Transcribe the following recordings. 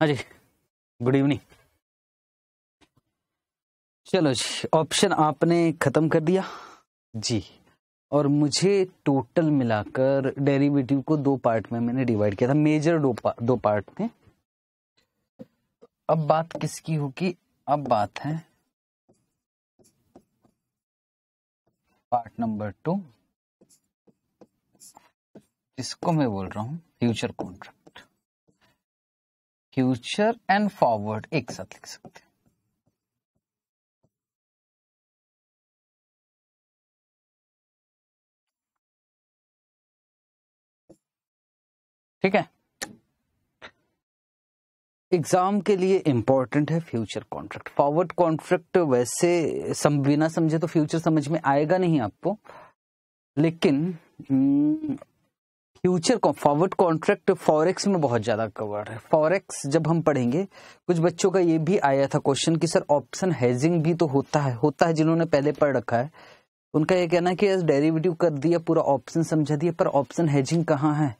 हाँ जी good evening चलो जी option आपने खत्म कर दिया जी और मुझे टोटल मिलाकर डेरिवेटिव को दो पार्ट में मैंने डिवाइड किया था मेजर दो, पा, दो पार्ट में अब बात किसकी होगी अब बात है पार्ट नंबर टू जिसको मैं बोल रहा हूं future contract future and forward एक साथ लिख सकते हैं ठीक है एग्जाम के लिए इंपॉर्टेंट है फ्यूचर कॉन्ट्रैक्ट फॉरवर्ड कॉन्ट्रैक्ट वैसे सम, बिना समझे तो फ्यूचर समझ में आएगा नहीं आपको लेकिन हम्म, फ्यूचर फॉरवर्ड कॉन्ट्रैक्ट फॉरेक्स में बहुत ज्यादा कवर है फॉरेक्स जब हम पढ़ेंगे कुछ बच्चों का ये भी आया था क्वेश्चन कि सर ऑप्शन हेजिंग भी तो होता है होता है जिन्होंने पहले पढ़ रखा है उनका ये कहना है कि डेरिवेटिव कर दिया पूरा ऑप्शन समझा दिया पर ऑप्शन हेजिंग कहाँ है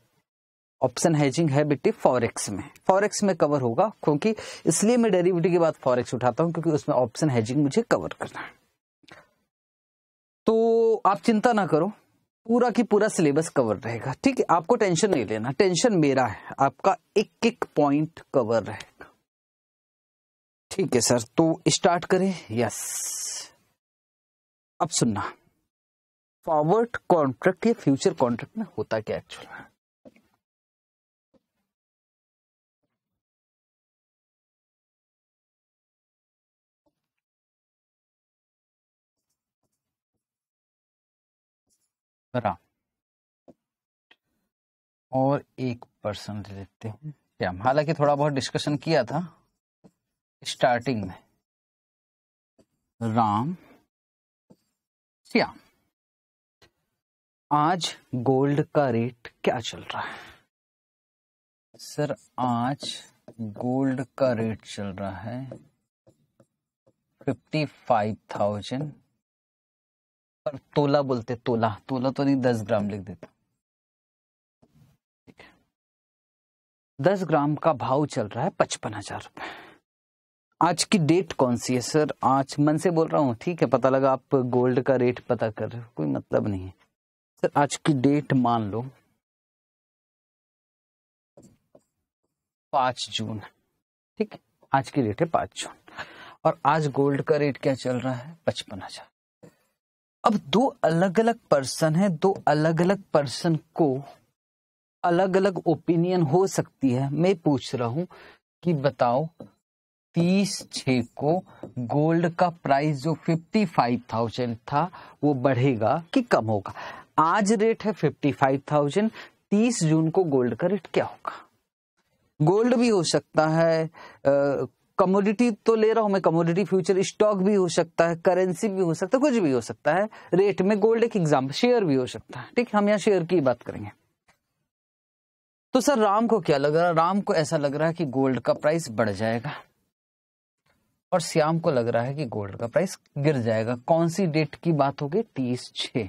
ऑप्शन हेजिंग है बेटे फॉरेक्स में फॉरेक्स में कवर होगा क्योंकि इसलिए मैं डेरिविटी के बाद फॉरेक्स उठाता हूँ क्योंकि उसमें ऑप्शन हेजिंग मुझे कवर करना है तो आप चिंता ना करो पूरा की पूरा सिलेबस कवर रहेगा ठीक है आपको टेंशन नहीं लेना टेंशन मेरा है आपका एक एक पॉइंट कवर रहेगा ठीक है सर तो स्टार्ट करें यस अब सुनना फॉरवर्ड कॉन्ट्रैक्ट या फ्यूचर कॉन्ट्रैक्ट में होता क्या एक्चुअल करा और एक पर्सन ले लेते हैं श्याम हालांकि थोड़ा बहुत डिस्कशन किया था स्टार्टिंग में राम श्याम आज गोल्ड का रेट क्या चल रहा है सर आज गोल्ड का रेट चल रहा है फिफ्टी फाइव थाउजेंड पर तोला बोलते तोला तोला तो नहीं दस ग्राम लिख देता दस ग्राम का भाव चल रहा है पचपन हजार रुपए आज की डेट कौन सी है सर आज मन से बोल रहा हूँ ठीक है पता लगा आप गोल्ड का रेट पता कर रहे हो कोई मतलब नहीं है सर आज की डेट मान लो पांच जून ठीक आज की डेट है पांच जून और आज गोल्ड का रेट क्या चल रहा है पचपन हजार अब दो अलग अलग पर्सन है दो अलग अलग पर्सन को अलग अलग ओपिनियन हो सकती है मैं पूछ रहा हूं कि बताओ तीस छ को गोल्ड का प्राइस जो फिफ्टी फाइव थाउजेंड था वो बढ़ेगा कि कम होगा आज रेट है फिफ्टी फाइव थाउजेंड तीस जून को गोल्ड का रेट क्या होगा गोल्ड भी हो सकता है कमोडिटी तो ले रहा हूं मैं कमोडिटी फ्यूचर स्टॉक भी हो सकता है करेंसी भी हो सकता है तो कुछ भी हो सकता है रेट में गोल्ड एक एग्जाम्पल शेयर भी हो सकता है ठीक हम यहाँ शेयर की बात करेंगे तो सर राम को क्या लग रहा है राम को ऐसा लग रहा है कि गोल्ड का प्राइस बढ़ जाएगा और श्याम को लग रहा है कि गोल्ड का प्राइस गिर जाएगा कौन सी डेट की बात होगी तीस छ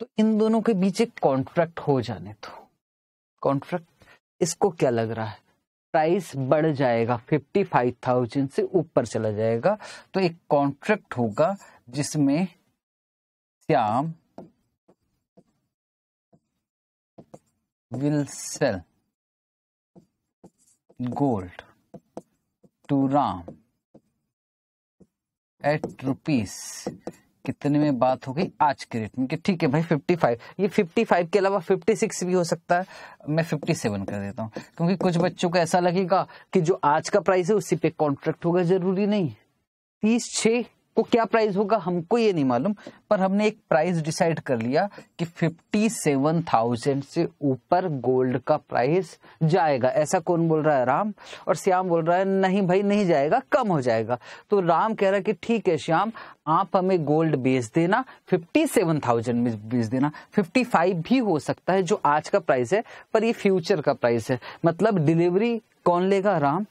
तो इन दोनों के बीच एक कॉन्ट्रैक्ट हो जाने तो कॉन्ट्रैक्ट इसको क्या लग रहा है प्राइस बढ़ जाएगा फिफ्टी फाइव थाउजेंड से ऊपर चला जाएगा तो एक कॉन्ट्रैक्ट होगा जिसमें Shyam will sell gold to Ram at rupees कितने में बात हो गई आज के रेट में कि ठीक है भाई 55 ये 55 के अलावा 56 भी हो सकता है मैं 57 कर देता हूँ क्योंकि कुछ बच्चों को ऐसा लगेगा कि जो आज का प्राइस है उसी पे कॉन्ट्रैक्ट होगा जरूरी नहीं तीस छे को क्या प्राइस होगा हमको ये नहीं मालूम पर हमने एक प्राइस डिसाइड कर लिया कि 57,000 से ऊपर गोल्ड का प्राइस जाएगा ऐसा कौन बोल रहा है राम और श्याम बोल रहा है नहीं भाई नहीं जाएगा कम हो जाएगा तो राम कह रहा है कि ठीक है श्याम आप हमें गोल्ड बेच देना 57,000 में बेच देना 55 भी हो सकता है जो आज का प्राइस है पर ये फ्यूचर का प्राइस है मतलब डिलीवरी कौन लेगा राम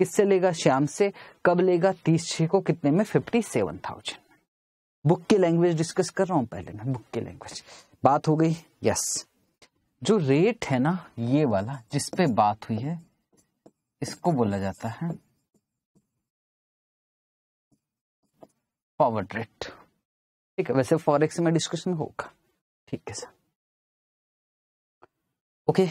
किससे लेगा श्याम से कब लेगा तीस छः को कितने में फिफ्टी सेवन थाउजेंड बुक की लैंग्वेज डिस्कस कर रहा हूं पहले मैं बुक की लैंग्वेज बात हो गई यस जो रेट है ना ये वाला जिसपे बात हुई है इसको बोला जाता है फॉरवर्ड रेट ठीक है वैसे फॉरेक्स में डिस्कशन होगा ठीक है सर ओके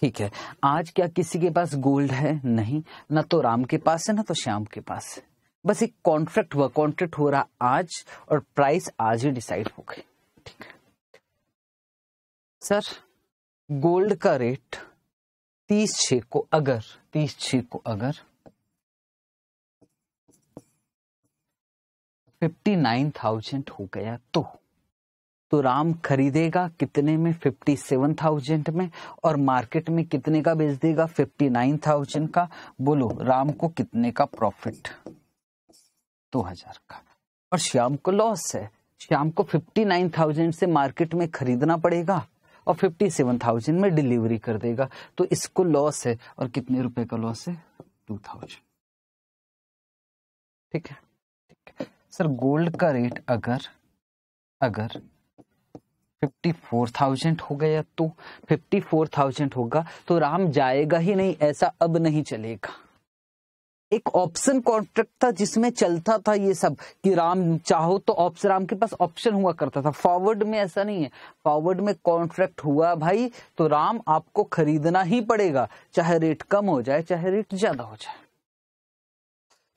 ठीक है आज क्या किसी के पास गोल्ड है नहीं ना तो राम के पास है ना तो श्याम के पास है बस एक कॉन्ट्रैक्ट हुआ कॉन्ट्रैक्ट हो रहा आज और प्राइस आज ही डिसाइड हो गई ठीक है सर गोल्ड का रेट तीस छ को अगर तीस छ को अगर फिफ्टी नाइन थाउजेंड हो गया तो तो राम खरीदेगा कितने में फिफ्टी सेवन थाउजेंड में और मार्केट में कितने का बेच देगा फिफ्टी नाइन थाउजेंड का बोलो राम को कितने का प्रॉफिट दो हजार का और श्याम को लॉस है श्याम को फिफ्टी नाइन थाउजेंड से मार्केट में खरीदना पड़ेगा और फिफ्टी सेवन थाउजेंड में डिलीवरी कर देगा तो इसको लॉस है और कितने रुपए का लॉस है टू थाउजेंड ठीक है ठीक है सर गोल्ड का रेट अगर अगर फिफ्टी फोर थाउजेंड हो गया तो फिफ्टी फोर थाउजेंड होगा तो राम जाएगा ही नहीं ऐसा अब नहीं चलेगा एक ऑप्शन कॉन्ट्रैक्ट था जिसमें चलता था ये सब कि राम चाहो तो ऑप्शन राम के पास ऑप्शन हुआ करता था फॉरवर्ड में ऐसा नहीं है फॉरवर्ड में कॉन्ट्रैक्ट हुआ भाई तो राम आपको खरीदना ही पड़ेगा चाहे रेट कम हो जाए चाहे रेट ज्यादा हो जाए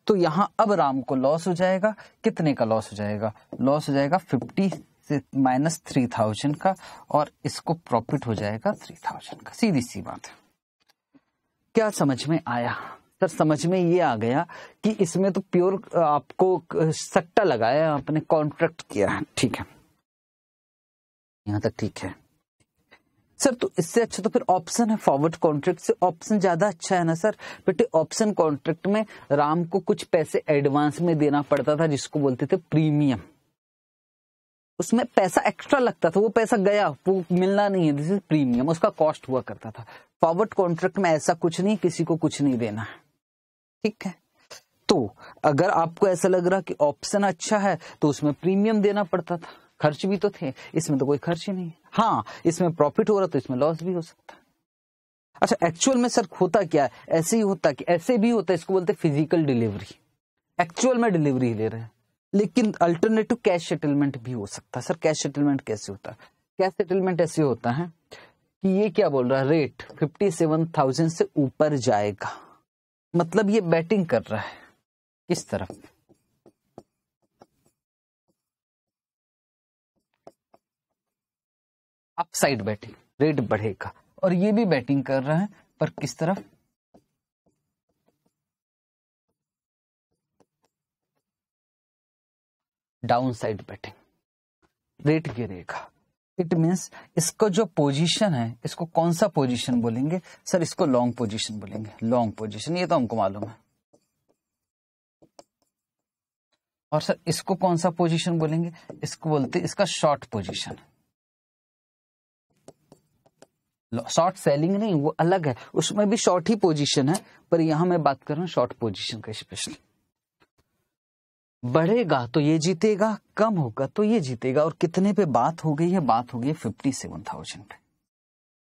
तो यहां अब राम को लॉस हो जाएगा कितने का लॉस हो जाएगा लॉस हो जाएगा फिफ्टी माइनस थ्री थाउजेंड का और इसको प्रॉफिट हो जाएगा थ्री थाउजेंड का सीधी सी बात है क्या समझ में आया सर समझ में ये आ गया कि इसमें तो प्योर आपको सट्टा लगाया आपने कॉन्ट्रैक्ट किया है ठीक है यहाँ तक ठीक है सर तो इससे अच्छा तो फिर ऑप्शन है फॉरवर्ड कॉन्ट्रैक्ट से ऑप्शन ज्यादा अच्छा है ना सर बेटे ऑप्शन कॉन्ट्रैक्ट में राम को कुछ पैसे एडवांस में देना पड़ता था जिसको बोलते थे प्रीमियम उसमें पैसा एक्स्ट्रा लगता था वो पैसा गया वो मिलना नहीं है दिस इज प्रीमियम उसका कॉस्ट हुआ करता था फॉरवर्ड कॉन्ट्रैक्ट में ऐसा कुछ नहीं किसी को कुछ नहीं देना है ठीक है तो अगर आपको ऐसा लग रहा कि ऑप्शन अच्छा है तो उसमें प्रीमियम देना पड़ता था खर्च भी तो थे इसमें तो कोई खर्च ही नहीं हाँ इसमें प्रॉफिट हो रहा तो इसमें लॉस भी हो सकता अच्छा एक्चुअल में सर होता क्या है ऐसे ही होता कि ऐसे भी होता है इसको बोलते फिजिकल डिलीवरी एक्चुअल में डिलीवरी ले रहे हैं लेकिन अल्टरनेटिव कैश सेटलमेंट भी हो सकता है सर कैश सेटलमेंट कैसे होता है कैश सेटलमेंट ऐसे होता है कि ये क्या बोल रहा है रेट फिफ्टी सेवन थाउजेंड से ऊपर जाएगा मतलब ये बैटिंग कर रहा है किस तरफ अपसाइड बैटिंग रेट बढ़ेगा और ये भी बैटिंग कर रहा है पर किस तरफ डाउन साइड बैटिंग रेट गिरेगा इट मीन्स इसको जो पोजीशन है इसको कौन सा पोजीशन बोलेंगे सर इसको लॉन्ग पोजीशन बोलेंगे लॉन्ग पोजीशन ये तो हमको मालूम है और सर इसको कौन सा पोजीशन बोलेंगे इसको बोलते इसका शॉर्ट पोजीशन शॉर्ट सेलिंग नहीं वो अलग है उसमें भी शॉर्ट ही पोजीशन है पर यहां मैं बात कर रहा हूं शॉर्ट पोजीशन का स्पेशली बढ़ेगा तो ये जीतेगा कम होगा तो ये जीतेगा और कितने पे बात हो गई है बात हो गई है फिफ्टी सेवन थाउजेंड पे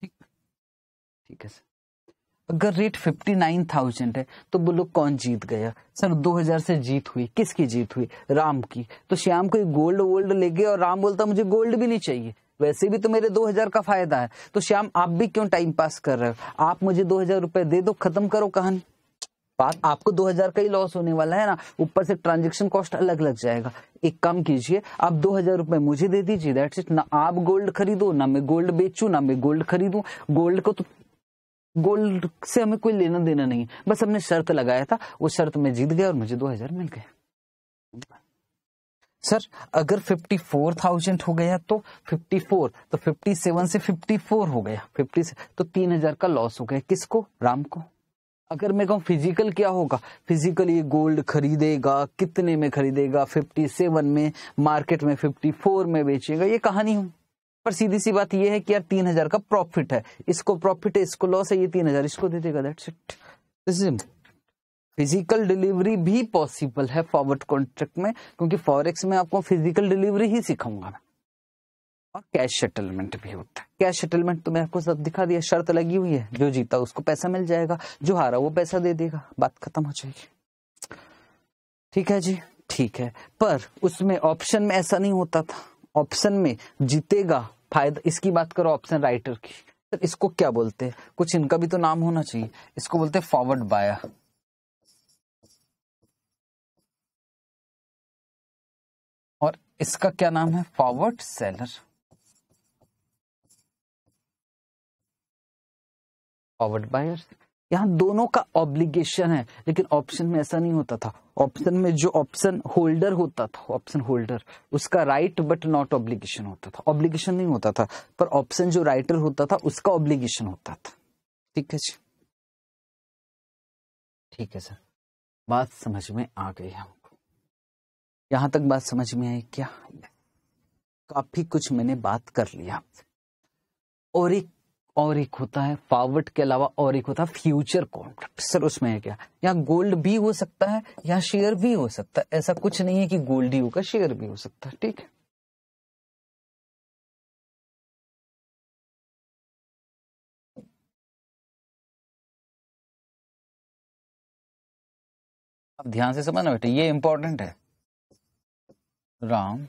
ठीक ठीक है सर अगर रेट फिफ्टी नाइन थाउजेंड है तो बोलो कौन जीत गया सर दो हजार से जीत हुई किसकी जीत हुई राम की तो श्याम को गोल्ड वोल्ड ले गए और राम बोलता मुझे गोल्ड भी नहीं चाहिए वैसे भी तो मेरे दो हजार का फायदा है तो श्याम आप भी क्यों टाइम पास कर रहे हो आप मुझे दो हजार रुपए दे दो खत्म करो कहानी बात आपको 2000 का ही लॉस होने वाला है ना ऊपर से ट्रांजेक्शन कॉस्ट अलग लग जाएगा एक काम कीजिए आप दो हजार रुपए मुझे दे दीजिए दैट्स इट ना आप गोल्ड खरीदो ना मैं गोल्ड बेचू ना मैं गोल्ड खरीदू गोल्ड को तो गोल्ड से हमें कोई लेना देना नहीं बस हमने शर्त लगाया था वो शर्त में जीत गया और मुझे दो हजार मिल गया सर अगर फिफ्टी फोर थाउजेंड हो गया तो फिफ्टी फोर तो फिफ्टी सेवन से फिफ्टी फोर हो गया फिफ्टी तो तीन हजार का लॉस हो गया किसको राम को अगर मैं कहूँ फिजिकल क्या होगा फिजिकल ये गोल्ड खरीदेगा कितने में खरीदेगा 57 में मार्केट में 54 में बेचेगा ये कहानी हूं पर सीधी सी बात ये है कि यार तीन हजार का प्रॉफिट है इसको प्रॉफिट है इसको लॉस है ये तीन हजार इसको दे देगा that's it this is physical delivery भी पॉसिबल है फॉरवर्ड कॉन्ट्रैक्ट में क्योंकि फॉरेक्स में आपको फिजिकल डिलीवरी ही सिखाऊंगा मैं और कैश सेटलमेंट भी होता है कैश सेटलमेंट तो मैं आपको सब दिखा दिया शर्त लगी हुई है जो जीता उसको पैसा मिल जाएगा जो हारा वो पैसा दे देगा बात खत्म हो जाएगी ठीक है जी ठीक है पर उसमें ऑप्शन में ऐसा नहीं होता था ऑप्शन में जीतेगा फायदा इसकी बात करो ऑप्शन राइटर की सर इसको क्या बोलते हैं कुछ इनका भी तो नाम होना चाहिए इसको बोलते हैं फॉरवर्ड बाया और इसका क्या नाम है फॉरवर्ड सेलर फॉरवर्ड बायर्स यहाँ दोनों का ऑब्लिगेशन है लेकिन ऑप्शन में ऐसा नहीं होता था ऑप्शन में जो ऑप्शन होल्डर होता था ऑप्शन होल्डर उसका राइट बट नॉट ऑब्लिगेशन होता था ऑब्लिगेशन नहीं होता था पर ऑप्शन जो राइटर होता था उसका ऑब्लिगेशन होता था ठीक है जी ठीक है सर बात समझ में आ गई हमको यहां तक बात समझ में आई क्या काफी कुछ मैंने बात कर लिया और एक और एक होता है फॉरवर्ड के अलावा और एक होता है फ्यूचर कॉन्ट्रैक्ट सर उसमें है क्या या गोल्ड भी हो सकता है या शेयर भी हो सकता है ऐसा कुछ नहीं है कि गोल्ड ही होगा शेयर भी हो सकता है ठीक है अब ध्यान से समझना बेटा ये इंपॉर्टेंट है राम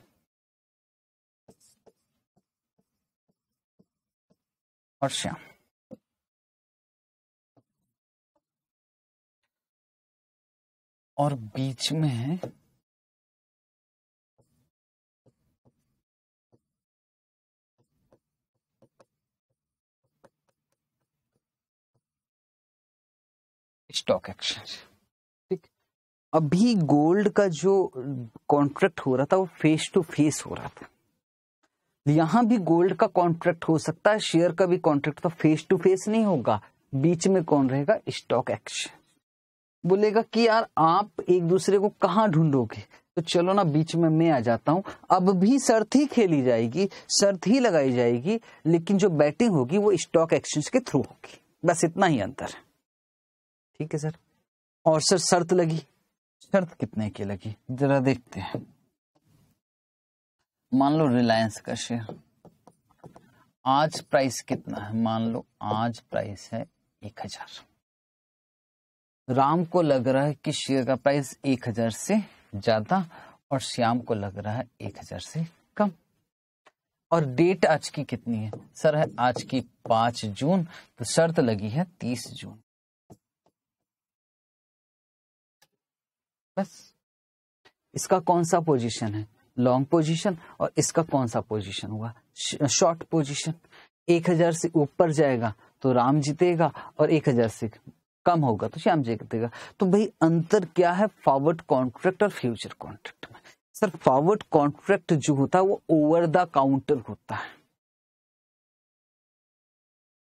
श्याम और बीच में है स्टॉक एक्सचेंज ठीक अभी गोल्ड का जो कॉन्ट्रैक्ट हो रहा था वो फेस टू फेस हो रहा था यहां भी गोल्ड का कॉन्ट्रैक्ट हो सकता है शेयर का भी कॉन्ट्रैक्ट तो फेस टू फेस नहीं होगा बीच में कौन रहेगा स्टॉक एक्सचेंज बोलेगा कि यार आप एक दूसरे को कहां ढूंढोगे तो चलो ना बीच में मैं आ जाता हूं अब भी शर्त ही खेली जाएगी शर्त ही लगाई जाएगी लेकिन जो बैटिंग होगी वो स्टॉक एक्सचेंज के थ्रू होगी बस इतना ही अंतर है ठीक है सर और सर शर्त लगी शर्त कितने की लगी जरा देखते हैं मान लो रिलायंस का शेयर आज प्राइस कितना है मान लो आज प्राइस है एक हजार राम को लग रहा है कि शेयर का प्राइस एक हजार से ज्यादा और श्याम को लग रहा है एक हजार से कम और डेट आज की कितनी है सर है आज की पांच जून तो शर्त लगी है तीस जून बस इसका कौन सा पोजीशन है लॉन्ग पोजीशन और इसका कौन सा पोजीशन हुआ शॉर्ट पोजीशन 1000 से ऊपर जाएगा तो राम जीतेगा और 1000 से कम होगा तो श्याम जीतेगा तो भाई अंतर क्या है फॉरवर्ड कॉन्ट्रैक्ट और फ्यूचर कॉन्ट्रैक्ट में सर फॉरवर्ड कॉन्ट्रैक्ट जो होता है वो ओवर द काउंटर होता है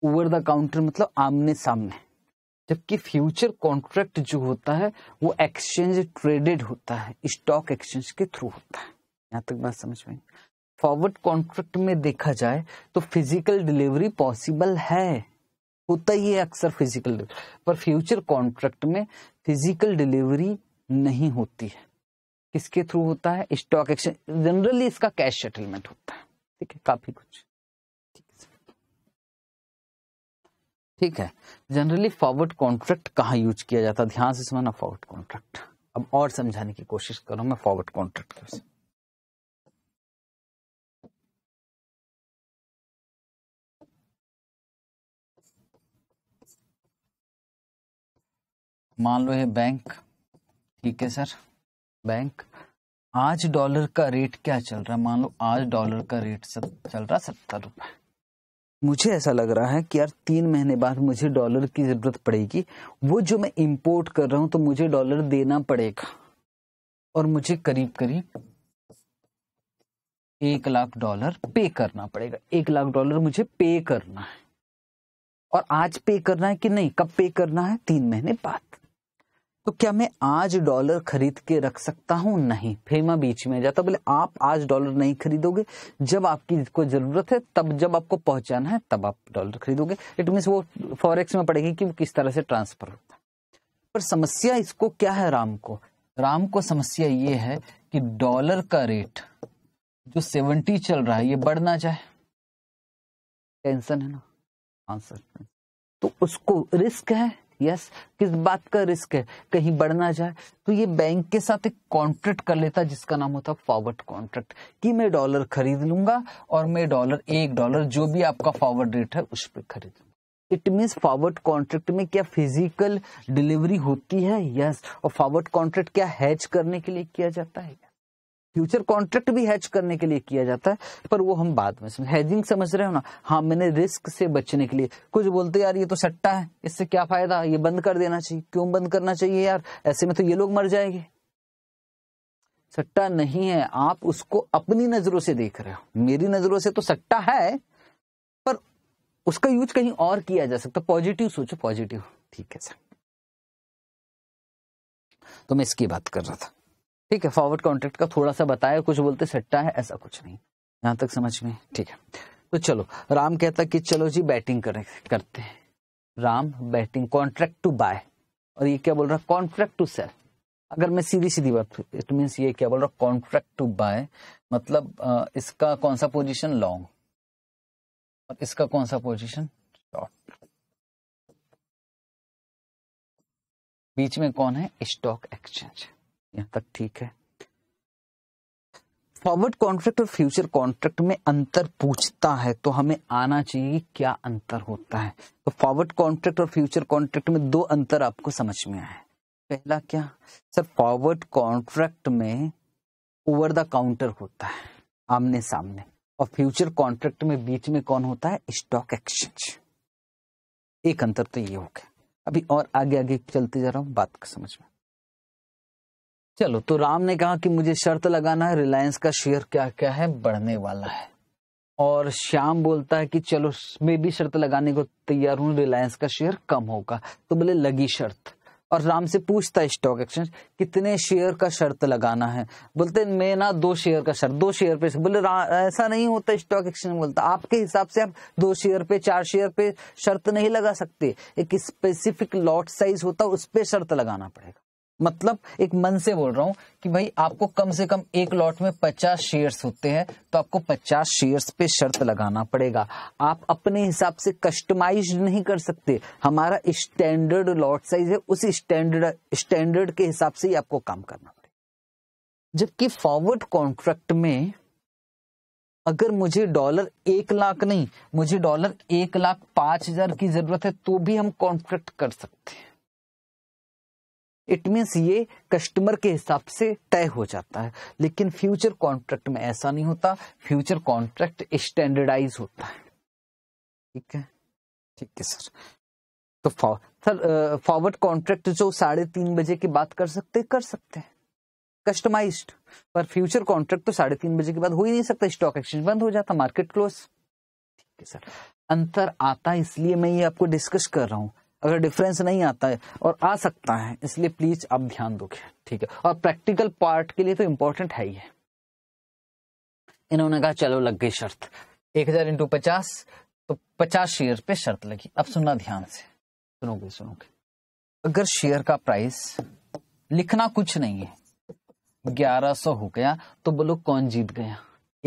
ओवर द काउंटर मतलब आमने सामने जबकि फ्यूचर कॉन्ट्रैक्ट जो होता है वो एक्सचेंज ट्रेडेड होता है स्टॉक एक्सचेंज के थ्रू होता है यहाँ तक बात समझ में फॉरवर्ड कॉन्ट्रैक्ट में देखा जाए तो फिजिकल डिलीवरी पॉसिबल है होता ही है अक्सर फिजिकल पर फ्यूचर कॉन्ट्रैक्ट में फिजिकल डिलीवरी नहीं होती है किसके थ्रू होता है स्टॉक एक्सचेंज जनरली इसका कैश सेटलमेंट होता है ठीक है काफी कुछ ठीक है जनरली फॉरवर्ड कॉन्ट्रैक्ट कहाँ यूज किया जाता है ध्यान से समझना फॉरवर्ड कॉन्ट्रैक्ट अब और समझाने की कोशिश करूं मैं फॉरवर्ड कॉन्ट्रैक्ट मान लो है बैंक ठीक है सर बैंक आज डॉलर का रेट क्या चल रहा है मान लो आज डॉलर का रेट सब चल रहा है सत्तर रुपए मुझे ऐसा लग रहा है कि यार तीन महीने बाद मुझे डॉलर की ज़रूरत पड़ेगी वो जो मैं इंपोर्ट कर रहा हूँ तो मुझे डॉलर देना पड़ेगा और मुझे करीब करीब एक लाख डॉलर पे करना पड़ेगा एक लाख डॉलर मुझे पे करना है और आज पे करना है कि नहीं कब पे करना है तीन महीने बाद तो क्या मैं आज डॉलर खरीद के रख सकता हूं नहीं फेमा बीच में जाता बोले आप आज डॉलर नहीं खरीदोगे जब आपकी जिसको जरूरत है तब जब आपको पहुंचाना है तब आप डॉलर खरीदोगे इट मीन वो फॉरेक्स में पड़ेगी कि वो किस तरह से ट्रांसफर होता है पर समस्या इसको क्या है राम को राम को समस्या ये है कि डॉलर का रेट जो सेवेंटी चल रहा है ये बढ़ ना जाए टेंशन है ना आंसर हाँ, तो उसको रिस्क है यस किस बात का रिस्क है कहीं बढ़ ना जाए तो ये बैंक के साथ एक कॉन्ट्रैक्ट कर लेता जिसका नाम होता फॉरवर्ड कॉन्ट्रैक्ट कि मैं डॉलर खरीद लूंगा और मैं डॉलर एक डॉलर जो भी आपका फॉरवर्ड रेट है उस पर खरीद लूंगा इट मीन्स फॉरवर्ड कॉन्ट्रैक्ट में क्या फिजिकल डिलीवरी होती है यस yes. और फॉरवर्ड कॉन्ट्रैक्ट क्या हैच करने के लिए किया जाता है फ्यूचर कॉन्ट्रैक्ट भी हैज करने के लिए किया जाता है पर वो हम बाद में समझ हैजिंग समझ रहे हो ना हाँ मैंने रिस्क से बचने के लिए कुछ बोलते यार ये तो सट्टा है इससे क्या फायदा ये बंद कर देना चाहिए क्यों बंद करना चाहिए यार ऐसे में तो ये लोग मर जाएंगे सट्टा नहीं है आप उसको अपनी नजरों से देख रहे हो मेरी नजरों से तो सट्टा है पर उसका यूज कहीं और किया जा सकता पॉजिटिव सोचो पॉजिटिव ठीक है सर तो मैं इसकी बात कर रहा था ठीक है फॉरवर्ड कॉन्ट्रैक्ट का थोड़ा सा बताया कुछ बोलते सट्टा है ऐसा कुछ नहीं यहां तक समझ में ठीक है तो चलो राम कहता कि चलो जी बैटिंग करें करते हैं Ram betting contract to buy और ये क्या बोल रहा है कॉन्ट्रैक्ट टू सेल अगर मैं सीधी सीधी बात इट मीन्स ये क्या बोल रहा कॉन्ट्रैक्ट टू बाय मतलब इसका कौन सा पोजिशन लॉन्ग और इसका कौन सा पोजिशन शॉर्ट बीच में कौन है स्टॉक एक्सचेंज यहां तक ठीक है फॉरवर्ड कॉन्ट्रैक्ट और फ्यूचर कॉन्ट्रैक्ट में अंतर पूछता है तो हमें आना चाहिए क्या अंतर होता है तो फॉरवर्ड कॉन्ट्रैक्ट और फ्यूचर कॉन्ट्रैक्ट में दो अंतर आपको समझ में आए पहला क्या सर फॉरवर्ड कॉन्ट्रैक्ट में ओवर द काउंटर होता है आमने सामने और फ्यूचर कॉन्ट्रैक्ट में बीच में कौन होता है स्टॉक एक्सचेंज एक अंतर तो ये हो गया अभी और आगे आगे चलते जा रहा हूं बात समझ में चलो तो राम ने कहा कि मुझे शर्त लगाना है रिलायंस का शेयर क्या क्या है बढ़ने वाला है और श्याम बोलता है कि चलो मैं भी शर्त लगाने को तैयार हूं रिलायंस का शेयर कम होगा तो बोले लगी शर्त और राम से पूछता है स्टॉक एक्सचेंज कितने शेयर का शर्त लगाना है बोलते मैं ना दो शेयर का शर्त दो शेयर पे बोले ऐसा नहीं होता स्टॉक एक्सचेंज बोलता आपके हिसाब से आप दो शेयर पे चार शेयर पे शर्त नहीं लगा सकते एक स्पेसिफिक लॉट साइज होता उस पर शर्त लगाना पड़ेगा मतलब एक मन से बोल रहा हूं कि भाई आपको कम से कम एक लॉट में 50 शेयर्स होते हैं तो आपको 50 शेयर्स पे शर्त लगाना पड़ेगा आप अपने हिसाब से कस्टमाइज नहीं कर सकते हमारा स्टैंडर्ड लॉट साइज है उस स्टैंडर्ड स्टैंडर्ड के हिसाब से ही आपको काम करना पड़ेगा जबकि फॉरवर्ड कॉन्ट्रैक्ट में अगर मुझे डॉलर एक लाख नहीं मुझे डॉलर एक लाख पांच हजार की जरूरत है तो भी हम कॉन्ट्रैक्ट कर सकते हैं इट मीन्स ये कस्टमर के हिसाब से तय हो जाता है लेकिन फ्यूचर कॉन्ट्रैक्ट में ऐसा नहीं होता फ्यूचर कॉन्ट्रैक्ट स्टैंडर्डाइज होता है ठीक है ठीक है सर तो सर फॉरवर्ड कॉन्ट्रैक्ट जो साढ़े तीन बजे की बात कर सकते कर सकते हैं कस्टमाइज पर फ्यूचर कॉन्ट्रैक्ट तो साढ़े तीन बजे के बाद हो ही नहीं सकता स्टॉक एक्सचेंज बंद हो जाता मार्केट क्लोज ठीक है सर अंतर आता इसलिए मैं ये आपको डिस्कस कर रहा हूँ अगर डिफरेंस नहीं आता है और आ सकता है इसलिए प्लीज आप ध्यान दोगे ठीक है और प्रैक्टिकल पार्ट के लिए तो इम्पोर्टेंट है ही है इन्होंने कहा चलो लग गई शर्त एक हजार इंटू पचास तो पचास शेयर पे शर्त लगी अब सुनना ध्यान से सुनोगे सुनोगे अगर शेयर का प्राइस लिखना कुछ नहीं है ग्यारह सौ हो गया तो बोलो कौन जीत गया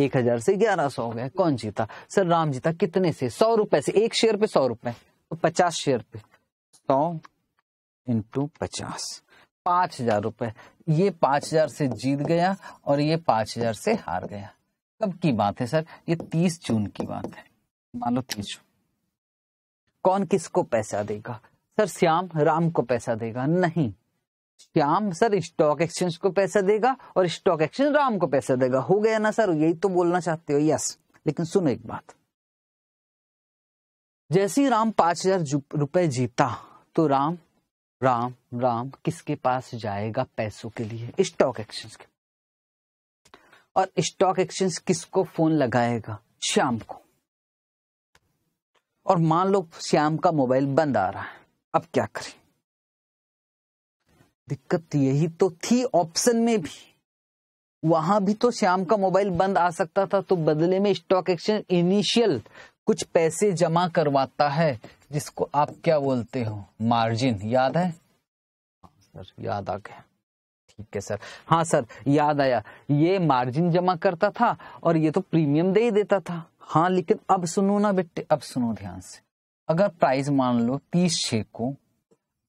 एक हजार से ग्यारह सौ हो गया कौन जीता सर राम जीता कितने से सौ रुपए से एक शेयर पे सौ रुपए तो पचास शेयर पे सौ इंटू पचास पांच हजार रुपए ये पांच हजार से जीत गया और ये पांच हजार से हार गया कब की बात है सर ये तीस जून की बात है मान लो तीस जून कौन किसको पैसा देगा सर श्याम राम को पैसा देगा नहीं श्याम सर स्टॉक एक्सचेंज को पैसा देगा और स्टॉक एक्सचेंज राम को पैसा देगा हो गया ना सर यही तो बोलना चाहते हो यस लेकिन सुनो एक बात जैसे ही राम पांच हजार रुपए जीता तो राम राम राम किसके पास जाएगा पैसों के लिए स्टॉक एक्सचेंज के और स्टॉक एक्सचेंज किसको फोन लगाएगा श्याम को और मान लो श्याम का मोबाइल बंद आ रहा है अब क्या करें दिक्कत यही तो थी ऑप्शन में भी वहां भी तो श्याम का मोबाइल बंद आ सकता था तो बदले में स्टॉक एक्सचेंज इनिशियल कुछ पैसे जमा करवाता है जिसको आप क्या बोलते हो मार्जिन याद है हाँ, सर याद आ गया ठीक है सर हाँ सर याद आया ये मार्जिन जमा करता था और ये तो प्रीमियम दे ही देता था हाँ लेकिन अब सुनो ना बेटे अब सुनो ध्यान से अगर प्राइस मान लो तीस छे को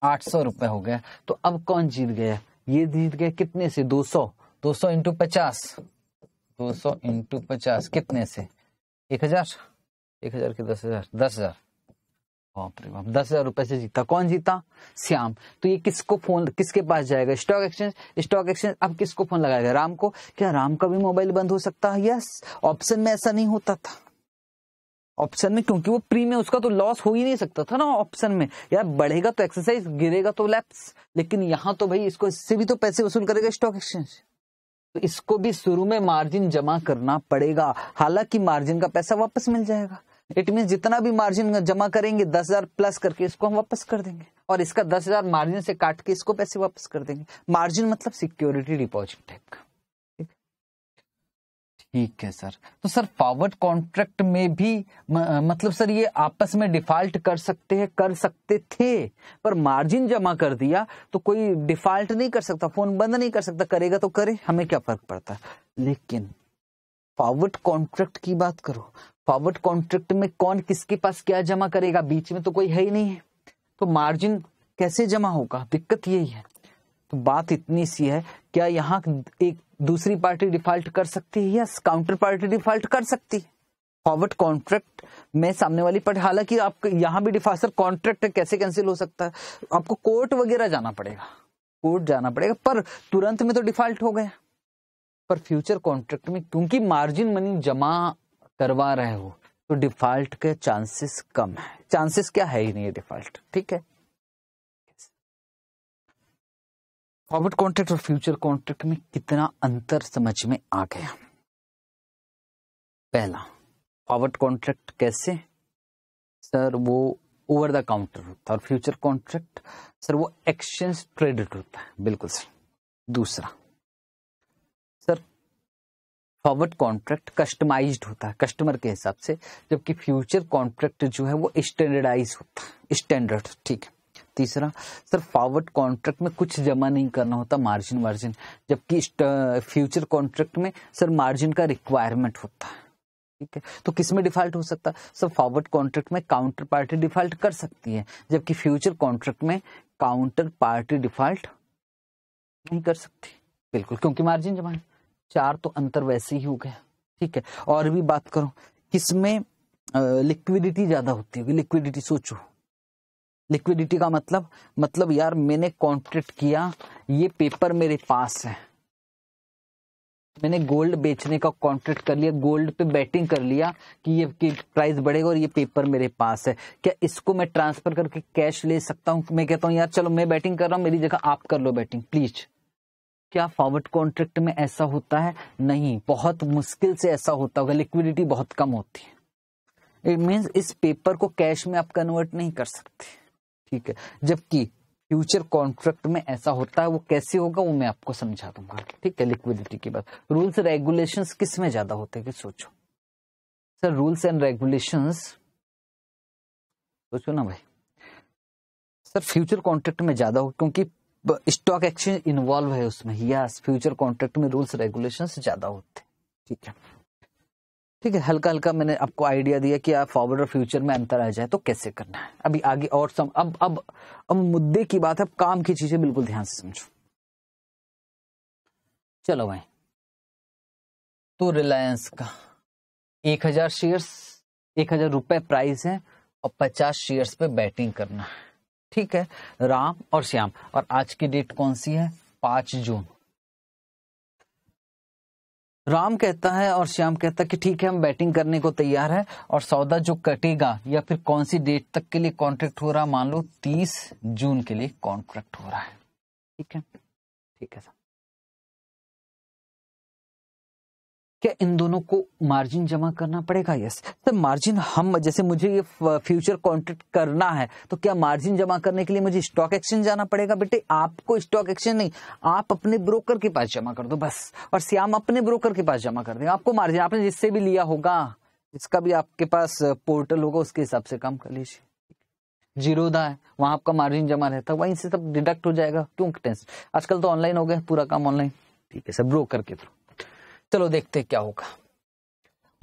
आठ सौ रुपए हो गया तो अब कौन जीत गया ये जीत गया कितने से दो सौ दो सौ इंटू पचास दो सौ इंटू पचास कितने से एक हजार एक हजार के दस हजार दस हजार हाँ, बाप दस हजार रुपए से जीता कौन जीता श्याम तो ये किसको फोन किसके पास जाएगा स्टॉक एक्सचेंज स्टॉक एक्सचेंज अब किसको फोन लगाएगा राम को क्या राम का भी मोबाइल बंद हो सकता है यस ऑप्शन में ऐसा नहीं होता था ऑप्शन में क्योंकि वो प्री में उसका तो लॉस हो ही नहीं सकता था ना ऑप्शन में यार बढ़ेगा तो एक्सरसाइज गिरेगा तो लैप्स लेकिन यहाँ तो भाई इसको इससे भी तो पैसे वसूल करेगा स्टॉक एक्सचेंज तो इसको भी शुरू में मार्जिन जमा करना पड़ेगा हालांकि मार्जिन का पैसा वापस मिल जाएगा इट मीन जितना भी मार्जिन जमा करेंगे दस हजार प्लस करके इसको हम वापस कर देंगे और इसका दस हजार मार्जिन से काट के इसको पैसे वापस कर देंगे मार्जिन मतलब सिक्योरिटी डिपॉजिट टाइप का ठीक है सर तो सर फॉरवर्ड कॉन्ट्रैक्ट में भी म, मतलब सर ये आपस में डिफॉल्ट कर सकते हैं कर सकते थे पर मार्जिन जमा कर दिया तो कोई डिफॉल्ट नहीं कर सकता फोन बंद नहीं कर सकता करेगा तो करे हमें क्या फर्क पड़ता है लेकिन फॉरवर्ड कॉन्ट्रैक्ट की बात करो फॉरवर्ड कॉन्ट्रैक्ट में कौन किसके पास क्या जमा करेगा बीच में तो कोई है ही नहीं है तो मार्जिन कैसे जमा होगा दिक्कत यही है तो बात इतनी सी है क्या यहाँ एक दूसरी पार्टी डिफॉल्ट कर सकती है या काउंटर पार्टी डिफॉल्ट कर सकती है फॉरवर्ड कॉन्ट्रैक्ट में सामने वाली पार्टी हालांकि आप यहाँ भी डिफॉल्टर कॉन्ट्रैक्ट कैसे कैंसिल हो सकता है आपको कोर्ट वगैरह जाना पड़ेगा कोर्ट जाना पड़ेगा पर तुरंत में तो डिफॉल्ट हो गया पर फ्यूचर कॉन्ट्रैक्ट में क्योंकि मार्जिन मनी जमा करवा रहे हो तो डिफॉल्ट के चांसेस कम है चांसेस क्या है ही नहीं है डिफॉल्ट ठीक है फॉरवर्ड कॉन्ट्रैक्ट और फ्यूचर कॉन्ट्रैक्ट में कितना अंतर समझ में आ गया पहला फॉरवर्ड कॉन्ट्रैक्ट कैसे सर वो ओवर द काउंटर होता है और फ्यूचर कॉन्ट्रैक्ट सर वो एक्सचेंज ट्रेडेड होता है बिल्कुल सर दूसरा फॉरवर्ड कॉन्ट्रैक्ट कस्टमाइज्ड होता है कस्टमर के हिसाब से जबकि फ्यूचर कॉन्ट्रैक्ट जो है वो स्टैंडर्डाइज होता है स्टैंडर्ड ठीक है तीसरा सर फॉरवर्ड कॉन्ट्रैक्ट में कुछ जमा नहीं करना होता मार्जिन वार्जिन जबकि फ्यूचर कॉन्ट्रैक्ट में सर मार्जिन का रिक्वायरमेंट होता है ठीक है तो किस में डिफॉल्ट हो सकता है सर फॉरवर्ड कॉन्ट्रैक्ट में काउंटर पार्टी डिफॉल्ट कर सकती है जबकि फ्यूचर कॉन्ट्रैक्ट में काउंटर पार्टी डिफॉल्ट नहीं कर सकती बिल्कुल क्योंकि मार्जिन जमा है चार तो अंतर वैसे ही हो गया ठीक है और भी बात करो किसमें लिक्विडिटी ज्यादा होती होगी लिक्विडिटी सोचो लिक्विडिटी का मतलब मतलब यार मैंने कॉन्ट्रेक्ट किया ये पेपर मेरे पास है मैंने गोल्ड बेचने का कॉन्ट्रेक्ट कर लिया गोल्ड पे बैटिंग कर लिया कि ये कि प्राइस बढ़ेगा और ये पेपर मेरे पास है क्या इसको मैं ट्रांसफर करके कैश ले सकता हूं मैं कहता हूँ यार चलो मैं बैटिंग कर रहा हूं मेरी जगह आप कर लो बैटिंग प्लीज़ क्या फॉरवर्ड कॉन्ट्रैक्ट में ऐसा होता है नहीं बहुत मुश्किल से ऐसा होता होगा लिक्विडिटी बहुत कम होती है इट मीन इस पेपर को कैश में आप कन्वर्ट नहीं कर सकते ठीक है जबकि फ्यूचर कॉन्ट्रैक्ट में ऐसा होता है वो कैसे होगा वो मैं आपको समझा दूंगा ठीक है लिक्विडिटी की बात रूल्स रेगुलेशन किस में ज्यादा होते हैं सोचो सर रूल्स एंड रेगुलेशन सोचो ना भाई सर फ्यूचर कॉन्ट्रैक्ट में ज्यादा हो क्योंकि स्टॉक एक्सचेंज इन्वॉल्व है उसमें यस फ्यूचर कॉन्ट्रैक्ट में रूल्स रेगुलेशन ज्यादा होते हैं ठीक है ठीक है हल्का हल्का मैंने आपको आइडिया दिया कि आप फॉरवर्ड और फ्यूचर में अंतर आ जाए तो कैसे करना है अभी आगे और सम अब अब अब मुद्दे की बात है अब काम की चीजें बिल्कुल ध्यान से समझो चलो भाई तो रिलायंस का एक हजार शेयर्स एक हजार रुपए प्राइस है और पचास शेयर्स पे बैटिंग करना है ठीक है राम और श्याम और आज की डेट कौन सी है पांच जून राम कहता है और श्याम कहता है कि ठीक है हम बैटिंग करने को तैयार है और सौदा जो कटेगा या फिर कौन सी डेट तक के लिए कॉन्ट्रैक्ट हो रहा मान लो तीस जून के लिए कॉन्ट्रैक्ट हो रहा है ठीक है ठीक है सर क्या इन दोनों को मार्जिन जमा करना पड़ेगा यस सर तो मार्जिन हम जैसे मुझे ये फ्यूचर कॉन्ट्रैक्ट करना है तो क्या मार्जिन जमा करने के लिए मुझे स्टॉक एक्सचेंज जाना पड़ेगा बेटे आपको स्टॉक एक्सचेंज नहीं आप अपने ब्रोकर के पास जमा कर दो बस और श्याम अपने ब्रोकर के पास जमा कर देगा आपको मार्जिन आपने जिससे भी लिया होगा जिसका भी आपके पास पोर्टल होगा उसके हिसाब से काम कर लीजिए जीरोदा है वहां आपका मार्जिन जमा रहता है वहीं से सब डिडक्ट हो जाएगा क्यों टेंशन आजकल तो ऑनलाइन हो गया पूरा काम ऑनलाइन ठीक है सर ब्रोकर के थ्रू चलो देखते क्या होगा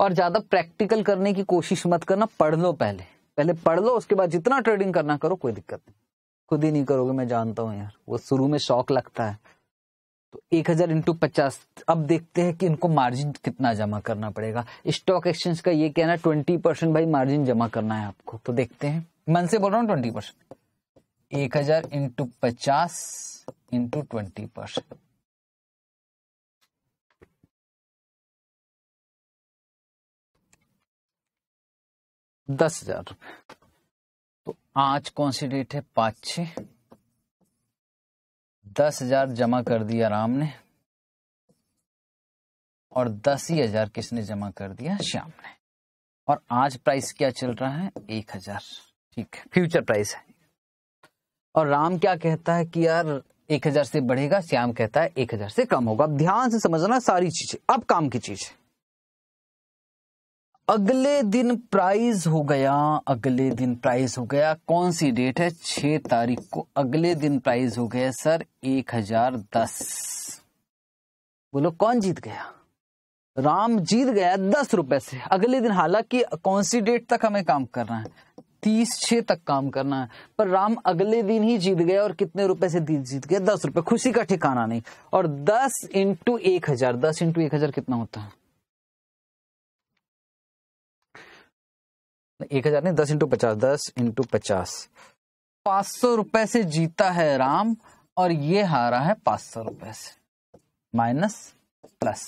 और ज्यादा प्रैक्टिकल करने की कोशिश मत करना पढ़ लो पहले पहले पढ़ लो उसके बाद जितना ट्रेडिंग करना करो कोई दिक्कत नहीं खुद ही नहीं करोगे मैं जानता हूँ यार वो शुरू में शौक लगता है तो एक हजार इंटू पचास अब देखते हैं कि इनको मार्जिन कितना जमा करना पड़ेगा स्टॉक एक्सचेंज का ये कहना ट्वेंटी परसेंट भाई मार्जिन जमा करना है आपको तो देखते हैं मन से बोल रहा हूँ ट्वेंटी परसेंट एक हजार इंटू पचास इंटू ट्वेंटी परसेंट दस हजार रुपये तो आज कौन सी डेट है पांच छ दस हजार जमा कर दिया राम ने और दस ही हजार किसने जमा कर दिया श्याम ने और आज प्राइस क्या चल रहा है एक हजार ठीक है फ्यूचर प्राइस है और राम क्या कहता है कि यार एक हजार से बढ़ेगा श्याम कहता है एक हजार से कम होगा अब ध्यान से समझना सारी चीजें अब काम की चीज है अगले दिन प्राइज हो गया अगले दिन प्राइज हो गया कौन सी डेट है छह तारीख को अगले दिन प्राइज हो गया सर एक हजार दस बोलो कौन जीत गया राम जीत गया दस रुपए से अगले दिन हालांकि कौन सी डेट तक हमें काम करना है तीस छह तक काम करना है पर राम अगले दिन ही जीत गया और कितने रुपए से जीत गया दस रुपए खुशी का ठिकाना नहीं और दस इंटू एक हजार दस इंटू एक हजार कितना होता है एक हजार नहीं दस इंटू पचास दस इंटू पचास पांच सौ रुपए से जीता है राम और ये हारा है पांच सौ रुपए से माइनस प्लस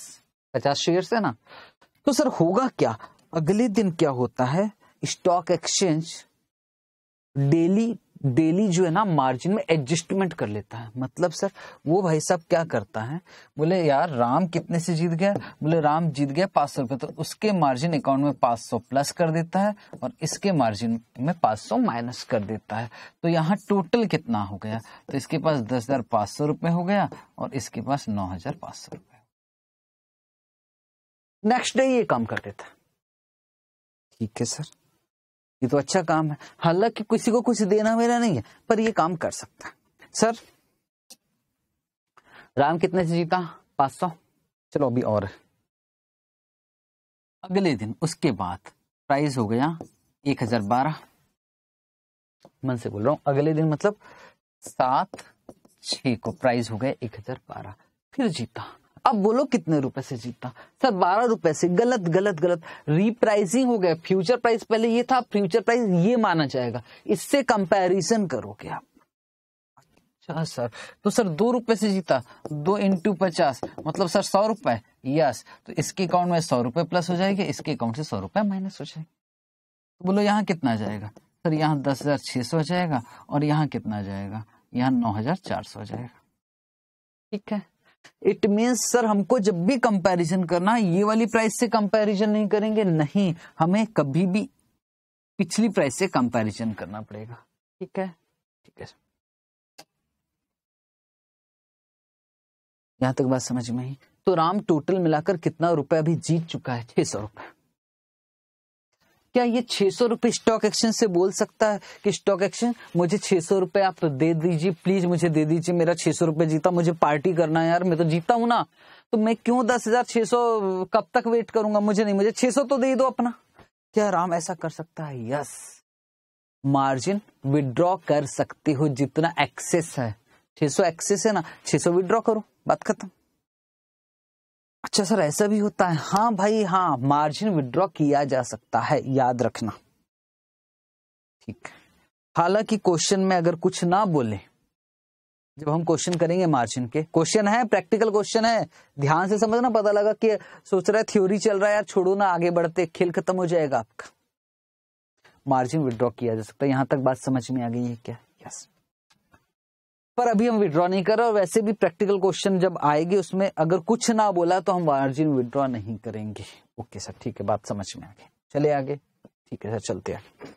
पचास शेयर से ना तो सर होगा क्या अगले दिन क्या होता है स्टॉक एक्सचेंज डेली डेली जो है ना मार्जिन में एडजस्टमेंट कर लेता है मतलब सर वो भाई साहब क्या करता है बोले यार राम कितने से जीत गया बोले राम जीत गया पांच सौ रुपये तो उसके मार्जिन अकाउंट में पांच सौ प्लस कर देता है और इसके मार्जिन में पांच सौ माइनस कर देता है तो यहाँ टोटल कितना हो गया तो इसके पास दस हजार पांच सौ रुपए हो गया और इसके पास नौ हजार पांच सौ रुपए नेक्स्ट डे ये काम कर देता ठीक है सर ये तो अच्छा काम है हालांकि किसी को कुछ देना मेरा नहीं है पर ये काम कर सकता है सर राम कितने से जीता पांच सौ चलो अभी और अगले दिन उसके बाद प्राइस हो गया एक हजार बारह मन से बोल रहा हूं अगले दिन मतलब सात छ को प्राइस हो गया एक हजार बारह फिर जीता अब बोलो कितने रुपए से जीता सर बारह रुपए से गलत गलत गलत रिप्राइसिंग हो गया फ्यूचर प्राइस पहले ये था फ्यूचर प्राइस ये माना जाएगा इससे कंपैरिजन करोगे आप अच्छा सर तो सर दो रुपए से जीता दो इंटू पचास मतलब सर सौ रुपए यस तो इसके अकाउंट में सौ रुपए प्लस हो जाएगी इसके अकाउंट से सौ रुपए माइनस हो जाएगा तो बोलो यहाँ कितना जाएगा सर यहाँ दस हजार छह सौ जाएगा और यहाँ कितना जाएगा यहाँ नौ हजार चार सौ जाएगा ठीक है इट मीन्स सर हमको जब भी कंपैरिजन करना ये वाली प्राइस से कंपैरिजन नहीं करेंगे नहीं हमें कभी भी पिछली प्राइस से कंपैरिजन करना पड़ेगा ठीक है ठीक है यहां तक बात समझ में ही तो राम टोटल मिलाकर कितना रुपया अभी जीत चुका है छह सौ रुपया क्या ये छह सौ रूपये स्टॉक एक्सचेंज से बोल सकता है कि स्टॉक एक्सचेंज मुझे छह सौ रूपये आप तो दे दीजिए प्लीज मुझे दे दीजिए मेरा छह सौ रुपये जीता मुझे पार्टी करना है यार मैं तो जीता हूं ना तो मैं क्यों दस हजार छह सौ कब तक वेट करूंगा मुझे नहीं मुझे छह सौ तो दे दो अपना क्या राम ऐसा कर सकता है यस मार्जिन विड्रॉ कर सकते हो जितना एक्सेस है सौ एक्सेस है ना सौ विड्रॉ करो बात खत्म अच्छा सर ऐसा भी होता है हाँ भाई हाँ मार्जिन विड्रॉ किया जा सकता है याद रखना ठीक हालांकि क्वेश्चन में अगर कुछ ना बोले जब हम क्वेश्चन करेंगे मार्जिन के क्वेश्चन है प्रैक्टिकल क्वेश्चन है ध्यान से समझना पता लगा कि सोच रहा है थ्योरी चल रहा है यार छोड़ो ना आगे बढ़ते खेल खत्म हो जाएगा आपका मार्जिन विड्रॉ किया जा सकता है यहां तक बात समझ में आ गई है क्या यस yes. पर अभी हम विड्रॉ नहीं कर रहे और वैसे भी प्रैक्टिकल क्वेश्चन जब आएगी उसमें अगर कुछ ना बोला तो हम मार्जिन विड्रॉ नहीं करेंगे ओके सर ठीक है बात समझ में आ गई चले आगे ठीक है सर चलते आगे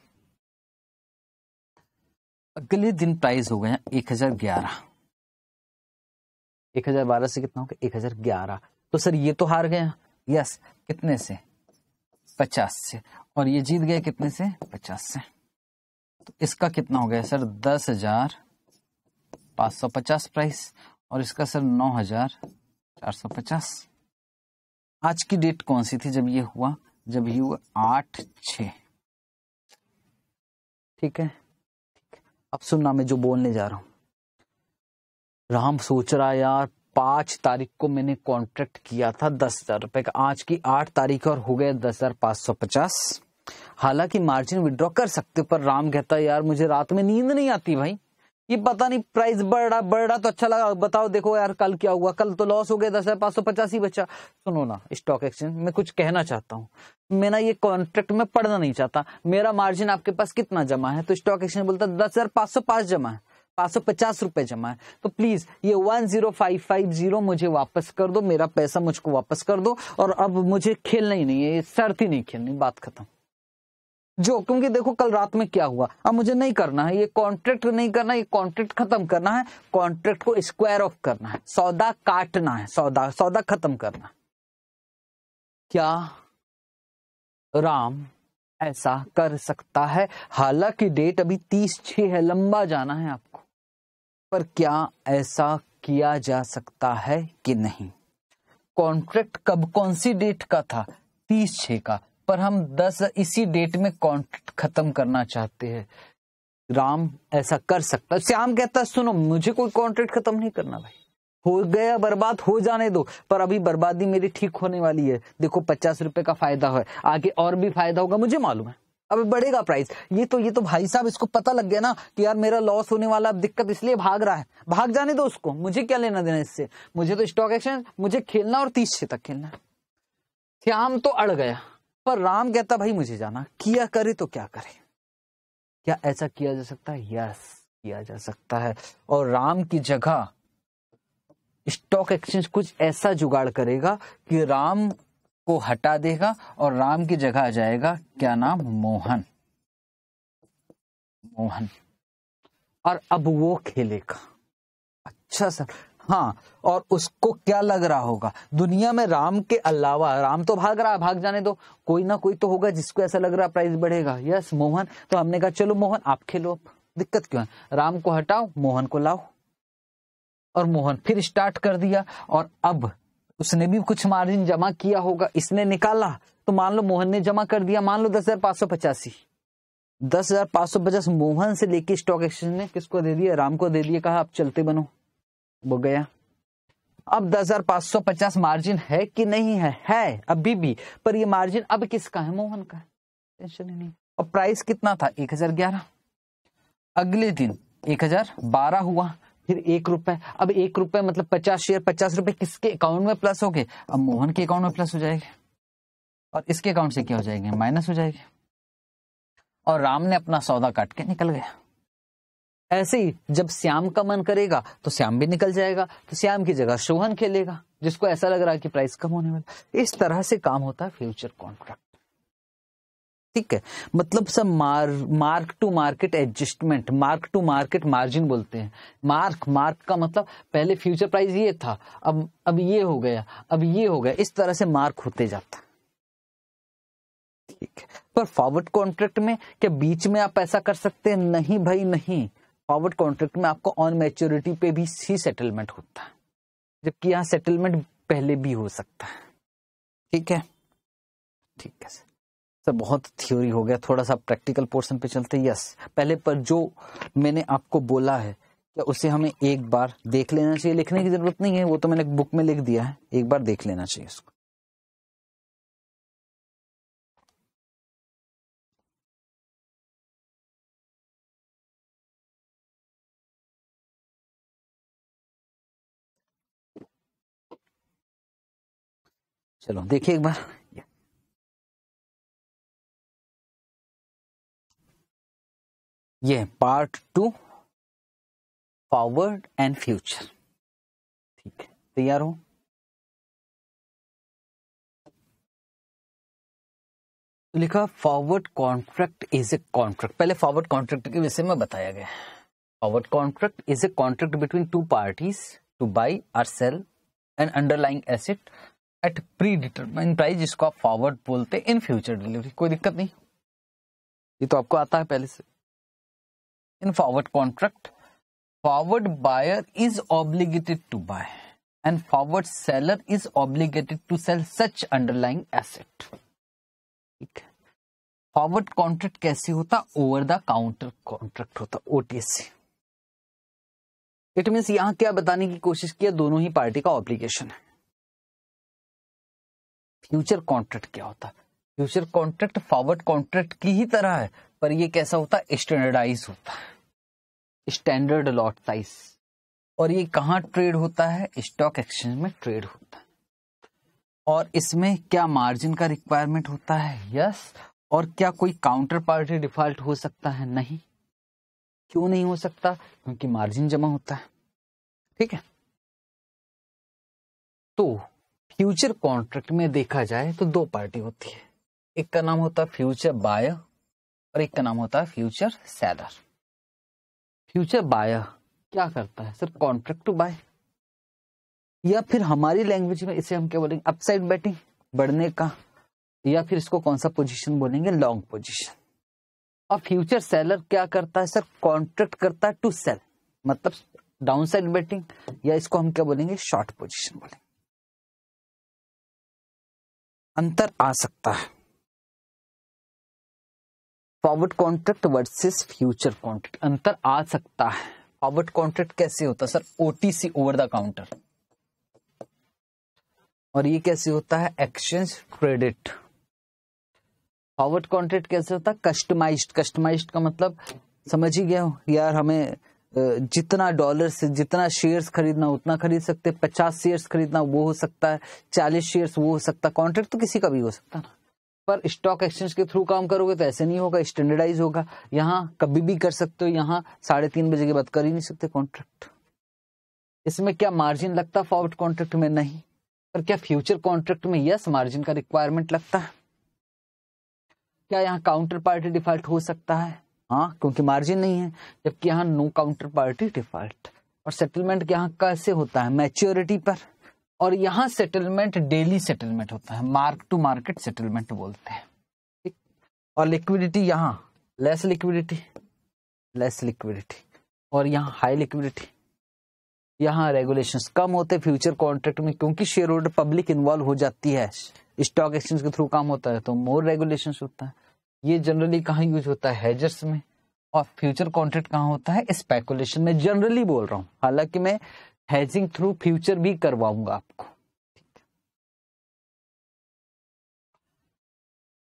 अगले दिन प्राइस हो गया एक हजार ग्यारह एक हजार बारह से कितना हो गया एक हजार ग्यारह तो सर ये तो हार गया यस कितने से पचास से और ये जीत गए कितने से पचास से तो इसका कितना हो गया सर दस हजार पांच सौ पचास प्राइस और इसका सर नौ हजार चार सौ पचास आज की डेट कौन सी थी जब ये हुआ जब ये हुआ आठ छ ठीक है अब सुनना मैं जो बोलने जा रहा हूं राम सोच रहा यार पांच तारीख को मैंने कॉन्ट्रैक्ट किया था दस हजार रुपए का आज की आठ तारीख और हो गया दस हजार पांच सौ पचास हालांकि मार्जिन विड्रॉ कर सकते पर राम कहता यार मुझे रात में नींद नहीं आती भाई ये पता नहीं प्राइस बढ़ रहा बढ़ रहा तो अच्छा लगा बताओ देखो यार कल क्या हुआ कल तो लॉस हो गया दस हजार पांच सौ ही बच्चा सुनो ना स्टॉक एक्सचेंज में कुछ कहना चाहता हूँ मैं ना ये कॉन्ट्रैक्ट में पढ़ना नहीं चाहता मेरा मार्जिन आपके पास कितना जमा है तो स्टॉक एक्सचेंज बोलता है दस हजार पांच सौ पांच जमा है पाँच सौ पचास रुपए जमा है तो प्लीज ये one zero five five zero मुझे वापस कर दो मेरा पैसा मुझको वापस कर दो और अब मुझे खेलना ही नहीं है ये शर्त ही नहीं खेलनी बात खत्म जो क्योंकि देखो कल रात में क्या हुआ अब मुझे नहीं करना है ये कॉन्ट्रैक्ट नहीं करना ये कॉन्ट्रैक्ट खत्म करना है कॉन्ट्रैक्ट को स्क्वायर ऑफ करना है सौदा काटना है सौदा सौदा खत्म करना है क्या राम ऐसा कर सकता है हालांकि डेट अभी तीस छ है लंबा जाना है आपको पर क्या ऐसा किया जा सकता है कि नहीं कॉन्ट्रैक्ट कब कौन सी डेट का था तीस छ का पर हम दस इसी डेट में कॉन्ट्रैक्ट खत्म करना चाहते हैं राम ऐसा कर सकता श्याम कहता सुनो मुझे कोई कॉन्ट्रैक्ट खत्म नहीं करना भाई हो गया बर्बाद हो जाने दो पर अभी बर्बादी मेरी ठीक होने वाली है देखो पचास रुपए का फायदा है आगे और भी फायदा होगा मुझे मालूम है अब बढ़ेगा प्राइस ये तो ये तो भाई साहब इसको पता लग गया ना कि यार मेरा लॉस होने वाला अब दिक्कत इसलिए भाग रहा है भाग जाने दो उसको मुझे क्या लेना देना इससे मुझे तो स्टॉक एक्सचेंज मुझे खेलना और तीस छे तक खेलना श्याम तो अड़ गया पर राम कहता भाई मुझे जाना किया करे तो क्या करे क्या ऐसा किया जा सकता है यस किया जा सकता है और राम की जगह स्टॉक एक्सचेंज कुछ ऐसा जुगाड़ करेगा कि राम को हटा देगा और राम की जगह आ जाएगा क्या नाम मोहन मोहन और अब वो खेलेगा अच्छा सर हाँ और उसको क्या लग रहा होगा दुनिया में राम के अलावा राम तो भाग रहा है भाग जाने दो कोई ना कोई तो होगा जिसको ऐसा लग रहा प्राइस बढ़ेगा यस मोहन तो हमने कहा चलो मोहन आप खेलो दिक्कत क्यों है राम को हटाओ मोहन को लाओ और मोहन फिर स्टार्ट कर दिया और अब उसने भी कुछ मार्जिन जमा किया होगा इसने निकाला तो मान लो मोहन ने जमा कर दिया मान लो दस हजार पांच सौ पचासी दस हजार पांच सौ पचास मोहन से लेके स्टॉक एक्सचेंज ने किसको दे दिया राम को दे दिया कहा आप चलते बनो वो गया अब 10,550 मार्जिन है कि नहीं है है अभी भी पर ये मार्जिन अब किसका है मोहन का है टेंशन ही नहीं और प्राइस कितना था 1011 अगले दिन 1012 हुआ फिर एक रुपए अब एक रुपए मतलब पचास शेयर पचास रुपए किसके अकाउंट में प्लस हो गए अब मोहन के अकाउंट में प्लस हो जाएंगे और इसके अकाउंट से क्या हो जाएंगे माइनस हो जाएगी और राम ने अपना सौदा काट के निकल गया ऐसे ही जब श्याम का मन करेगा तो श्याम भी निकल जाएगा तो श्याम की जगह सोहन खेलेगा जिसको ऐसा लग रहा है कि प्राइस कम होने वाला इस तरह से काम होता है फ्यूचर कॉन्ट्रैक्ट ठीक है मतलब सब मार mark to market adjustment mark to market margin बोलते हैं मार्क मार्क का मतलब पहले फ्यूचर प्राइस ये था अब अब ये हो गया अब ये हो गया इस तरह से मार्क होते जाता ठीक है पर फॉरवर्ड कॉन्ट्रैक्ट में क्या बीच में आप ऐसा कर सकते हैं नहीं भाई नहीं फॉरवर्ड कॉन्ट्रैक्ट में आपको ऑन मेच्योरिटी पे भी सी सेटलमेंट होता है जबकि यहाँ सेटलमेंट पहले भी हो सकता है ठीक है ठीक है सर सर बहुत थ्योरी हो गया थोड़ा सा प्रैक्टिकल पोर्शन पे चलते हैं यस पहले पर जो मैंने आपको बोला है क्या उसे हमें एक बार देख लेना चाहिए लिखने की जरूरत नहीं है वो तो मैंने बुक में लिख दिया है एक बार देख लेना चाहिए उसको चलो देखिए एक बार ये part two forward and future ठीक है तैयार हो लिखा forward contract is a contract पहले फॉरवर्ड कॉन्ट्रैक्ट के विषय में बताया गया है forward contract is a contract between two parties to buy or sell an underlying asset at predetermine price जिसको आप फॉरवर्ड बोलते हैं इन फ्यूचर डिलीवरी कोई दिक्कत नहीं ये तो आपको आता है पहले से in forward contract forward buyer is obligated to buy and forward seller is obligated to sell such underlying asset ठीक है फॉरवर्ड कॉन्ट्रैक्ट कैसे होता ओवर द काउंटर कॉन्ट्रैक्ट होता ओटीसी इट मीन यहां क्या बताने की कोशिश किया दोनों ही पार्टी का ऑब्लिगेशन है फ्यूचर कॉन्ट्रैक्ट क्या होता है फ्यूचर कॉन्ट्रैक्ट फॉरवर्ड कॉन्ट्रैक्ट की ही तरह है पर ये कैसा होता है स्टैंडर्डाइज होता है स्टैंडर्ड लॉट साइज और ये कहा ट्रेड होता है स्टॉक एक्सचेंज में ट्रेड होता है और इसमें क्या मार्जिन का रिक्वायरमेंट होता है यस और क्या कोई काउंटर पार्टी डिफॉल्ट हो सकता है नहीं क्यों नहीं हो सकता क्योंकि मार्जिन जमा होता है ठीक है तो फ्यूचर कॉन्ट्रैक्ट में देखा जाए तो दो पार्टी होती है एक का नाम होता है फ्यूचर बाय और एक का नाम होता है फ्यूचर सेलर फ्यूचर बाय क्या करता है सर कॉन्ट्रैक्ट टू बाय या फिर हमारी लैंग्वेज में इसे हम क्या बोलेंगे अपसाइड बैटिंग बढ़ने का या फिर इसको कौन सा पोजीशन बोलेंगे लॉन्ग पोजीशन और फ्यूचर सेलर क्या करता है सर कॉन्ट्रैक्ट करता है टू सेल मतलब डाउन साइड बैटिंग या इसको हम क्या बोलेंगे शॉर्ट पोजीशन बोलेंगे अंतर आ सकता है forward contract versus future contract अंतर आ सकता है फॉरवर्ड कॉन्ट्रैक्ट कैसे होता है sir OTC over the counter और ये कैसे होता है एक्सचेंज क्रेडिट फॉरवर्ड कॉन्ट्रैक्ट कैसे होता है कस्टमाइज्ड कस्टमाइज्ड का मतलब समझ ही गया यार हमें जितना डॉलर से जितना शेयर्स खरीदना उतना खरीद सकते पचास शेयर्स खरीदना वो हो सकता है चालीस शेयर्स वो हो सकता है कॉन्ट्रैक्ट तो किसी का भी हो सकता है ना पर स्टॉक एक्सचेंज के थ्रू काम करोगे तो ऐसे नहीं होगा स्टैंडर्डाइज होगा यहाँ कभी भी कर सकते हो यहाँ साढ़े तीन बजे के बाद कर ही नहीं सकते कॉन्ट्रैक्ट इसमें क्या मार्जिन लगता फॉरवर्ड कॉन्ट्रैक्ट में नहीं पर क्या फ्यूचर कॉन्ट्रैक्ट में यस मार्जिन का रिक्वायरमेंट लगता है क्या यहाँ काउंटर पार्टी डिफॉल्ट हो सकता है हाँ क्योंकि मार्जिन नहीं है जबकि यहाँ नो काउंटर पार्टी डिफॉल्ट और सेटलमेंट यहाँ कैसे होता है मैच्योरिटी पर और यहाँ सेटलमेंट डेली सेटलमेंट होता है मार्क टू मार्केट सेटलमेंट बोलते हैं ठीक और लिक्विडिटी यहाँ लेस लिक्विडिटी लेस लिक्विडिटी और यहाँ हाई लिक्विडिटी यहाँ रेगुलेशन कम होते फ्यूचर कॉन्ट्रैक्ट में क्योंकि शेयर होल्डर पब्लिक इन्वॉल्व हो जाती है स्टॉक एक्सचेंज के थ्रू काम होता है तो मोर रेगुलेशन होता है ये जनरली कहाँ यूज होता है हेजर्स में और फ्यूचर कॉन्ट्रैक्ट कहाँ होता है स्पेकुलेशन में जनरली बोल रहा हूँ हालांकि मैं हेजिंग थ्रू फ्यूचर भी करवाऊंगा आपको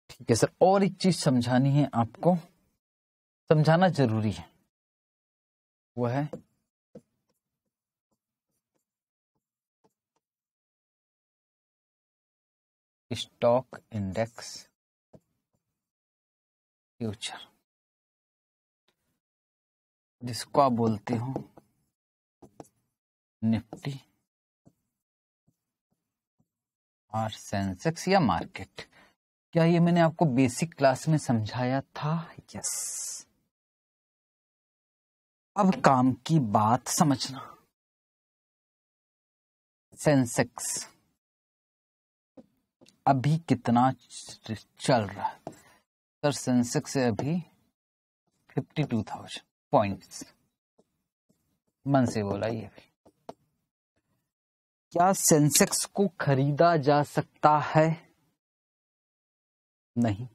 ठीक है सर और एक चीज समझानी है आपको समझाना जरूरी है वो है स्टॉक इंडेक्स फ्यूचर जिसको आप बोलते हो निफ्टी और सेंसेक्स या मार्केट क्या ये मैंने आपको बेसिक क्लास में समझाया था यस अब काम की बात समझना सेंसेक्स अभी कितना चल रहा है सर सेंसेक्स है अभी फिफ्टी टू थाउजेंड पॉइंट मन से बोला ये भी क्या सेंसेक्स को खरीदा जा सकता है नहीं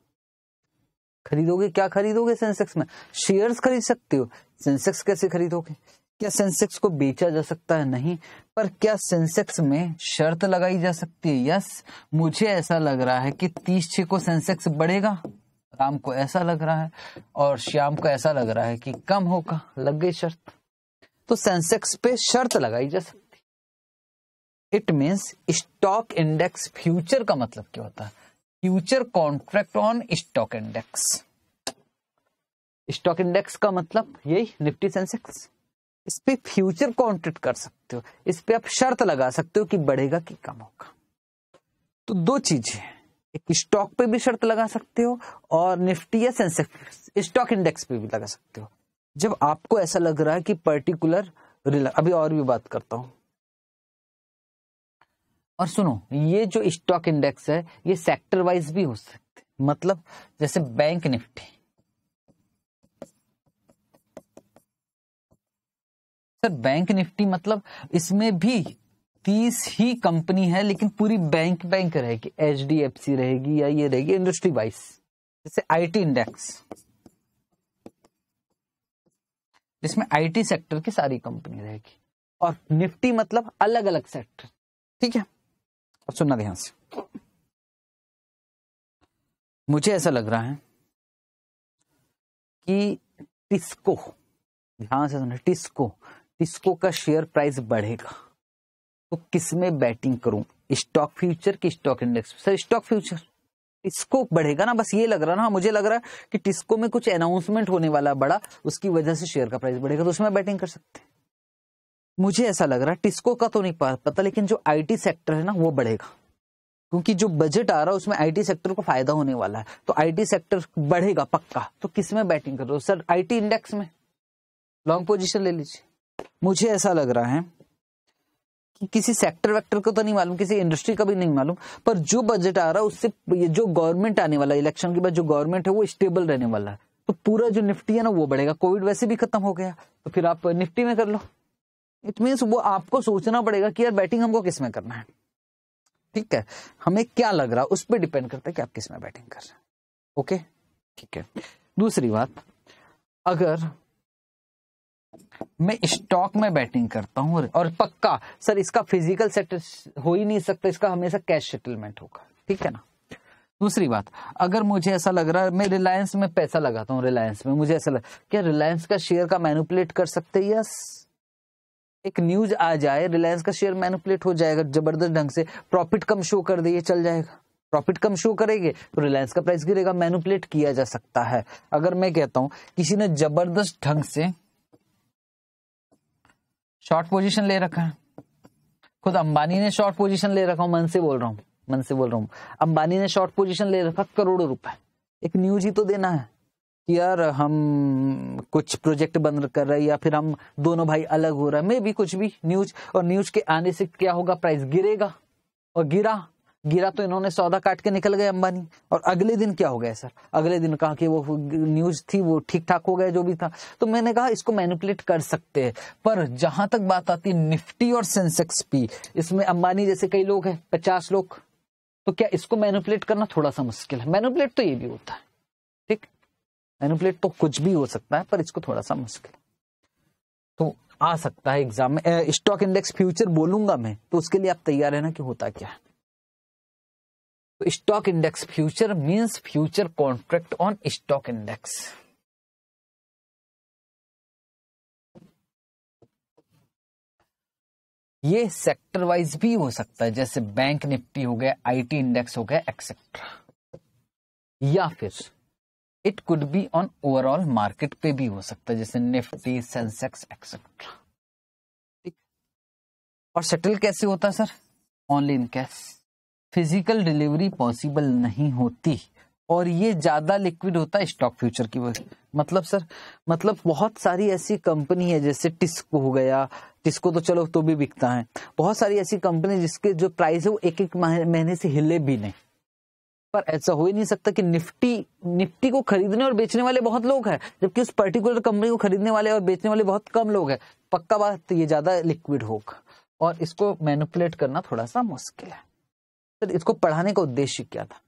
खरीदोगे क्या खरीदोगे सेंसेक्स में शेयर्स खरीद सकते हो सेंसेक्स कैसे खरीदोगे क्या सेंसेक्स को बेचा जा सकता है नहीं पर क्या सेंसेक्स में शर्त लगाई जा सकती है यस मुझे ऐसा लग रहा है कि तीस छे को सेंसेक्स बढ़ेगा राम को ऐसा लग रहा है और श्याम को ऐसा लग रहा है कि कम होगा लग गई शर्त तो सेंसेक्स पे शर्त लगाई जा सकती it means stock index future का मतलब क्या होता है future contract on stock index stock index का मतलब यही निफ्टी सेंसेक्स इस पे फ्यूचर कॉन्ट्रैक्ट कर सकते हो इस पे आप शर्त लगा सकते हो कि बढ़ेगा कि कम होगा तो दो चीजें एक स्टॉक पे भी शर्त लगा सकते हो और निफ्टी या सेंसेक्स स्टॉक इंडेक्स पे भी लगा सकते हो जब आपको ऐसा लग रहा है कि पर्टिकुलर अभी और भी बात करता हूं और सुनो ये जो स्टॉक इंडेक्स है ये सेक्टर वाइज भी हो सकते मतलब जैसे bank Nifty sir bank Nifty मतलब इसमें भी तीस ही कंपनी है लेकिन पूरी बैंक बैंक रहेगी एच डी एफ सी रहेगी या ये रहेगी इंडस्ट्री वाइज जैसे आईटी इंडेक्स जिसमें आईटी सेक्टर की सारी कंपनी रहेगी और निफ्टी मतलब अलग अलग सेक्टर ठीक है अब सुनना ध्यान से मुझे ऐसा लग रहा है कि टिस्को ध्यान से सुनना टिस्को टिस्को का शेयर प्राइस बढ़ेगा तो किस में बैटिंग करूं स्टॉक फ्यूचर की stock index sir stock future TISCO बढ़ेगा ना बस ये लग रहा ना मुझे लग रहा है कि टिस्को में कुछ अनाउंसमेंट होने वाला बड़ा उसकी वजह से शेयर का प्राइस बढ़ेगा तो उसमें बैटिंग कर सकते हैं मुझे ऐसा लग रहा है टिस्को का तो नहीं पता लेकिन जो आईटी सेक्टर है ना वो बढ़ेगा क्योंकि जो बजट आ रहा है उसमें आईटी सेक्टर को फायदा होने वाला है तो आईटी सेक्टर बढ़ेगा पक्का तो किस में बैटिंग कर रहे हो सर आईटी इंडेक्स में लॉन्ग पोजीशन ले लीजिए मुझे ऐसा लग रहा है किसी सेक्टर वेक्टर को तो नहीं मालूम किसी इंडस्ट्री का भी नहीं मालूम पर जो बजट आ रहा है उससे ये जो गवर्नमेंट आने वाला इलेक्शन के बाद जो गवर्नमेंट है वो स्टेबल रहने वाला है तो पूरा जो निफ्टी है ना वो बढ़ेगा कोविड वैसे भी खत्म हो गया तो फिर आप निफ्टी में कर लो इट मीन्स वो आपको सोचना पड़ेगा कि यार बैटिंग हमको किसमें करना है ठीक है हमें क्या लग रहा है उस पर डिपेंड करता है कि आप किसमें बैटिंग कर रहे हैं ओके ठीक है दूसरी बात अगर मैं स्टॉक में बैटिंग करता हूँ और पक्का सर इसका फिजिकल सेटल हो ही नहीं सकता इसका हमेशा कैश सेटलमेंट होगा ठीक है ना दूसरी बात अगर मुझे ऐसा लग रहा है मैं रिलायंस में पैसा लगाता हूँ रिलायंस में मुझे ऐसा लग क्या रिलायंस का शेयर का मैनुपुलेट कर सकते हैं यस एक न्यूज आ जाए रिलायंस का शेयर मैनुपुलेट हो जाएगा जबरदस्त ढंग से प्रॉफिट कम शो कर दिए चल जाएगा प्रॉफिट कम शो करेंगे तो रिलायंस का प्राइस गिरेगा मैनुपुलेट किया जा सकता है अगर मैं कहता हूँ किसी ने जबरदस्त ढंग से शॉर्ट पोजीशन ले रखा है खुद अंबानी ने शॉर्ट पोजीशन ले रखा हूं मन से बोल रहा हूं मन से बोल रहा हूं अंबानी ने शॉर्ट पोजीशन ले रखा करोड़ों रुपए एक न्यूज ही तो देना है कि यार हम कुछ प्रोजेक्ट बंद कर रहे हैं या फिर हम दोनों भाई अलग हो रहे हैं मे भी कुछ भी न्यूज और न्यूज के आने से क्या होगा प्राइस गिरेगा और गिरा गिरा तो इन्होंने सौदा काट के निकल गए अंबानी और अगले दिन क्या हो गया सर अगले दिन कहा कि वो न्यूज थी वो ठीक ठाक हो गया जो भी था तो मैंने कहा इसको मैनिपुलेट कर सकते हैं पर जहां तक बात आती है निफ्टी और सेंसेक्स पी इसमें अंबानी जैसे कई लोग हैं पचास लोग तो क्या इसको मैनुपुलेट करना थोड़ा सा मुश्किल है मैनुपुलेट तो ये भी होता है ठीक मैनुपुलेट तो कुछ भी हो सकता है पर इसको थोड़ा सा मुश्किल तो आ सकता है एग्जाम में स्टॉक इंडेक्स फ्यूचर बोलूंगा मैं तो उसके लिए आप तैयार रहना कि होता क्या है stock index future means future contract on stock index ये सेक्टर वाइज भी हो सकता है जैसे बैंक निफ्टी हो गया आईटी इंडेक्स हो गया एक्सेट्रा या फिर it could be on overall market पे भी हो सकता है जैसे निफ्टी सेंसेक्स एक्सेट्रा ठीक और सेटल कैसे होता है sir online cash physical delivery possible नहीं होती और ये ज्यादा लिक्विड होता है स्टॉक फ्यूचर की वजह मतलब सर मतलब बहुत सारी ऐसी कंपनी है जैसे टिस्को हो गया टिस्को तो चलो तो भी बिकता है बहुत सारी ऐसी कंपनी जिसके जो प्राइस है वो एक एक महीने से हिले भी नहीं पर ऐसा हो ही नहीं सकता कि निफ्टी निफ्टी को खरीदने और बेचने वाले बहुत लोग हैं जबकि उस पर्टिकुलर कंपनी को खरीदने वाले और बेचने वाले बहुत कम लोग हैं पक्का बात ये ज्यादा लिक्विड होगा और इसको मैनुपुलेट करना थोड़ा सा मुश्किल है सर तो इसको पढ़ाने का उद्देश्य क्या था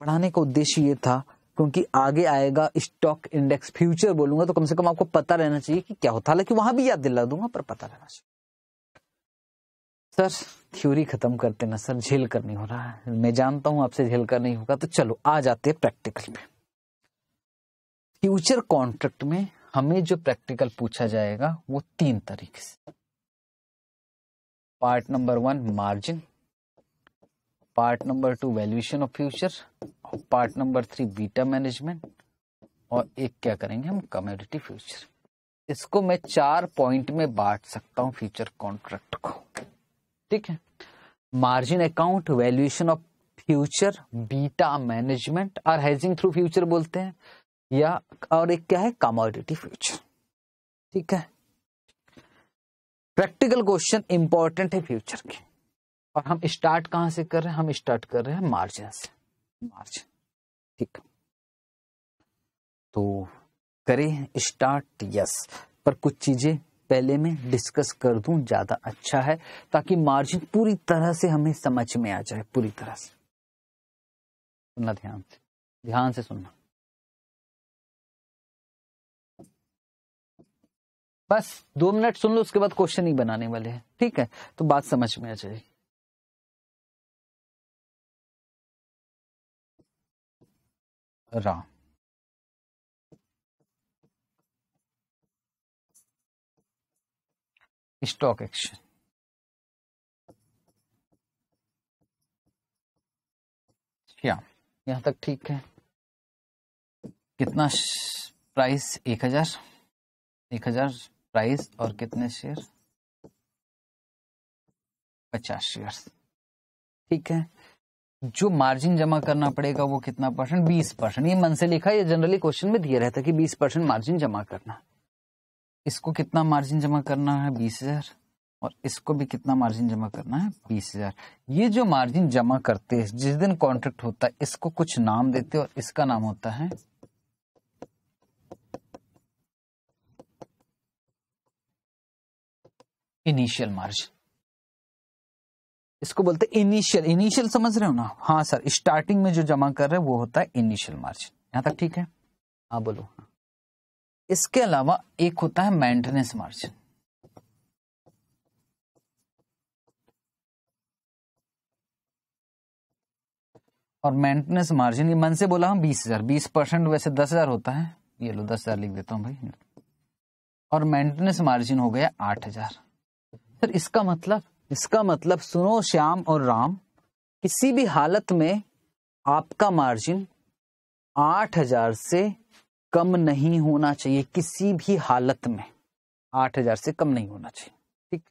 पढ़ाने का उद्देश्य ये था क्योंकि आगे आएगा स्टॉक इंडेक्स फ्यूचर बोलूंगा तो कम से कम आपको पता रहना चाहिए कि क्या होता हालांकि वहां भी याद दिला दूंगा पर पता रहना चाहिए सर थ्योरी खत्म करते ना सर झेल कर नहीं हो रहा है मैं जानता हूं आपसे झेल कर नहीं होगा तो चलो आ जाते हैं प्रैक्टिकल में फ्यूचर कॉन्ट्रैक्ट में हमें जो प्रैक्टिकल पूछा जाएगा वो तीन तरीके से part number one margin part number two valuation of future और part number three beta management और एक क्या करेंगे हम कम्युनिटी फ्यूचर इसको मैं चार पॉइंट में बांट सकता हूं फ्यूचर कॉन्ट्रैक्ट को ठीक है margin account valuation of future beta management और हेजिंग थ्रू फ्यूचर बोलते हैं या और एक क्या है कमोडिटी फ्यूचर ठीक है प्रैक्टिकल क्वेश्चन इंपॉर्टेंट है फ्यूचर के और हम स्टार्ट कहां से कर रहे हैं हम स्टार्ट कर रहे हैं मार्जिन से मार्जिन ठीक तो करें स्टार्ट यस पर कुछ चीजें पहले मैं डिस्कस कर दूं ज्यादा अच्छा है ताकि मार्जिन पूरी तरह से हमें समझ में आ जाए पूरी तरह से सुनना ध्यान से ध्यान से सुनना बस दो मिनट सुन लो उसके बाद क्वेश्चन ही बनाने वाले हैं ठीक है तो बात समझ में आ जाएगी राम स्टॉक एक्सचेंज श्याम यहां तक ठीक है कितना प्राइस एक हजार एक हजार प्राइस और कितने शेयर पचास शेयर ठीक है जो मार्जिन जमा करना पड़ेगा वो कितना परसेंट बीस परसेंट ये मन से लिखा ये जनरली क्वेश्चन में दिया रहता है कि बीस परसेंट मार्जिन जमा करना इसको कितना मार्जिन जमा करना है बीस हजार और इसको भी कितना मार्जिन जमा करना है बीस हजार ये जो मार्जिन जमा करते हैं जिस दिन कॉन्ट्रैक्ट होता है इसको कुछ नाम देते और इसका नाम होता है इनिशियल मार्जिन इसको बोलते हैं इनिशियल इनिशियल समझ रहे हो ना हाँ सर स्टार्टिंग में जो जमा कर रहे हैं वो होता है इनिशियल मार्जिन यहां तक ठीक है हाँ बोलो इसके अलावा एक होता है मेंटेनेंस मार्जिन और मेंटेनेंस मार्जिन ये मन से बोला हम बीस हजार बीस परसेंट वैसे दस हजार होता है ये लो दस हजार लिख देता हूं भाई और मेंटेनेंस मार्जिन हो गया आठ हजार सर इसका मतलब इसका मतलब सुनो श्याम और राम किसी भी हालत में आपका मार्जिन आठ हजार से कम नहीं होना चाहिए किसी भी हालत में आठ हजार से कम नहीं होना चाहिए ठीक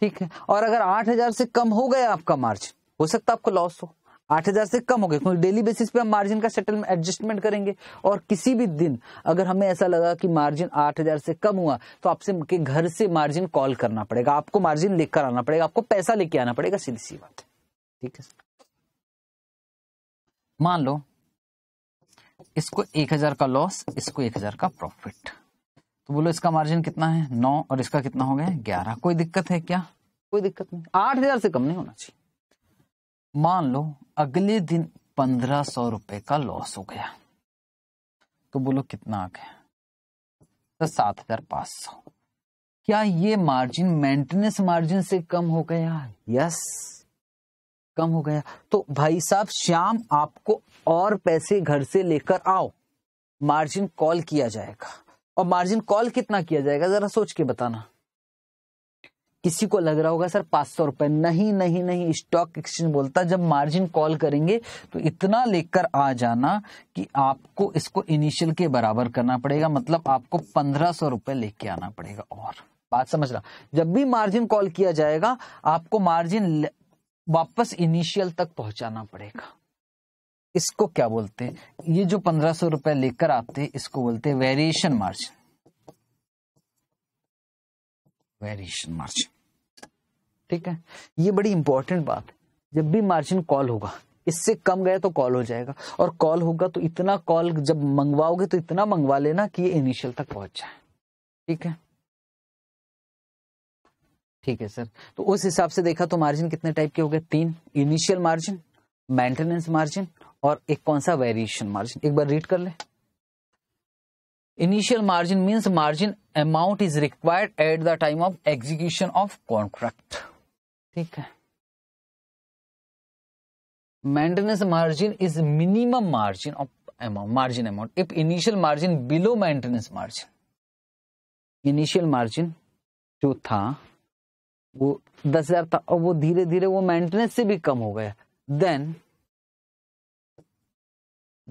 ठीक है और अगर आठ हजार से कम हो गया आपका मार्जिन हो सकता है आपको लॉस हो आठ हजार से कम हो गए क्योंकि डेली बेसिस पे हम मार्जिन का सेटलमेंट एडजस्टमेंट करेंगे और किसी भी दिन अगर हमें ऐसा लगा कि मार्जिन आठ हजार से कम हुआ तो आपसे के घर से मार्जिन कॉल करना पड़ेगा आपको मार्जिन लेकर आना पड़ेगा आपको पैसा लेके आना पड़ेगा सीधी सी बात ठीक है मान लो इसको एक हजार का लॉस इसको एक हजार का प्रॉफिट तो बोलो इसका मार्जिन कितना है नौ और इसका कितना हो गया ग्यारह कोई दिक्कत है क्या कोई दिक्कत नहीं आठ हजार से कम नहीं होना चाहिए मान लो अगले दिन पंद्रह सौ रुपए का लॉस हो गया तो बोलो कितना आ गया तो सात हजार पांच सौ क्या ये मार्जिन मेंटेनेंस मार्जिन से कम हो गया यस कम हो गया तो भाई साहब शाम आपको और पैसे घर से लेकर आओ मार्जिन कॉल किया जाएगा और मार्जिन कॉल कितना किया जाएगा जरा सोच के बताना किसी को लग रहा होगा सर पांच सौ रुपये नहीं नहीं नहीं स्टॉक एक्सचेंज बोलता जब मार्जिन कॉल करेंगे तो इतना लेकर आ जाना कि आपको इसको इनिशियल के बराबर करना पड़ेगा मतलब आपको पंद्रह सौ रुपये लेके आना पड़ेगा और बात समझ रहा जब भी मार्जिन कॉल किया जाएगा आपको मार्जिन वापस इनिशियल तक पहुंचाना पड़ेगा इसको क्या बोलते हैं ये जो पंद्रह सौ रुपए लेकर आते हैं इसको बोलते हैं वेरिएशन मार्जिन वेरिएशन मार्जिन ठीक है ये बड़ी इंपॉर्टेंट बात है जब भी मार्जिन कॉल होगा इससे कम गया तो कॉल हो जाएगा और कॉल होगा तो इतना कॉल जब मंगवाओगे तो इतना मंगवा लेना कि ये इनिशियल तक पहुंच जाए ठीक है ठीक है सर तो उस हिसाब से देखा तो मार्जिन कितने टाइप के हो गए तीन इनिशियल मार्जिन मेंटेनेंस मार्जिन और एक कौन सा वेरिएशन मार्जिन एक बार रीड कर ले initial margin means margin amount is required at the time of execution of contract ठीक है maintenance margin is minimum margin of amount margin amount if initial margin below maintenance margin initial margin जो था वो दस हजार था और वो धीरे धीरे वो मेंटेनेंस से भी कम हो गया then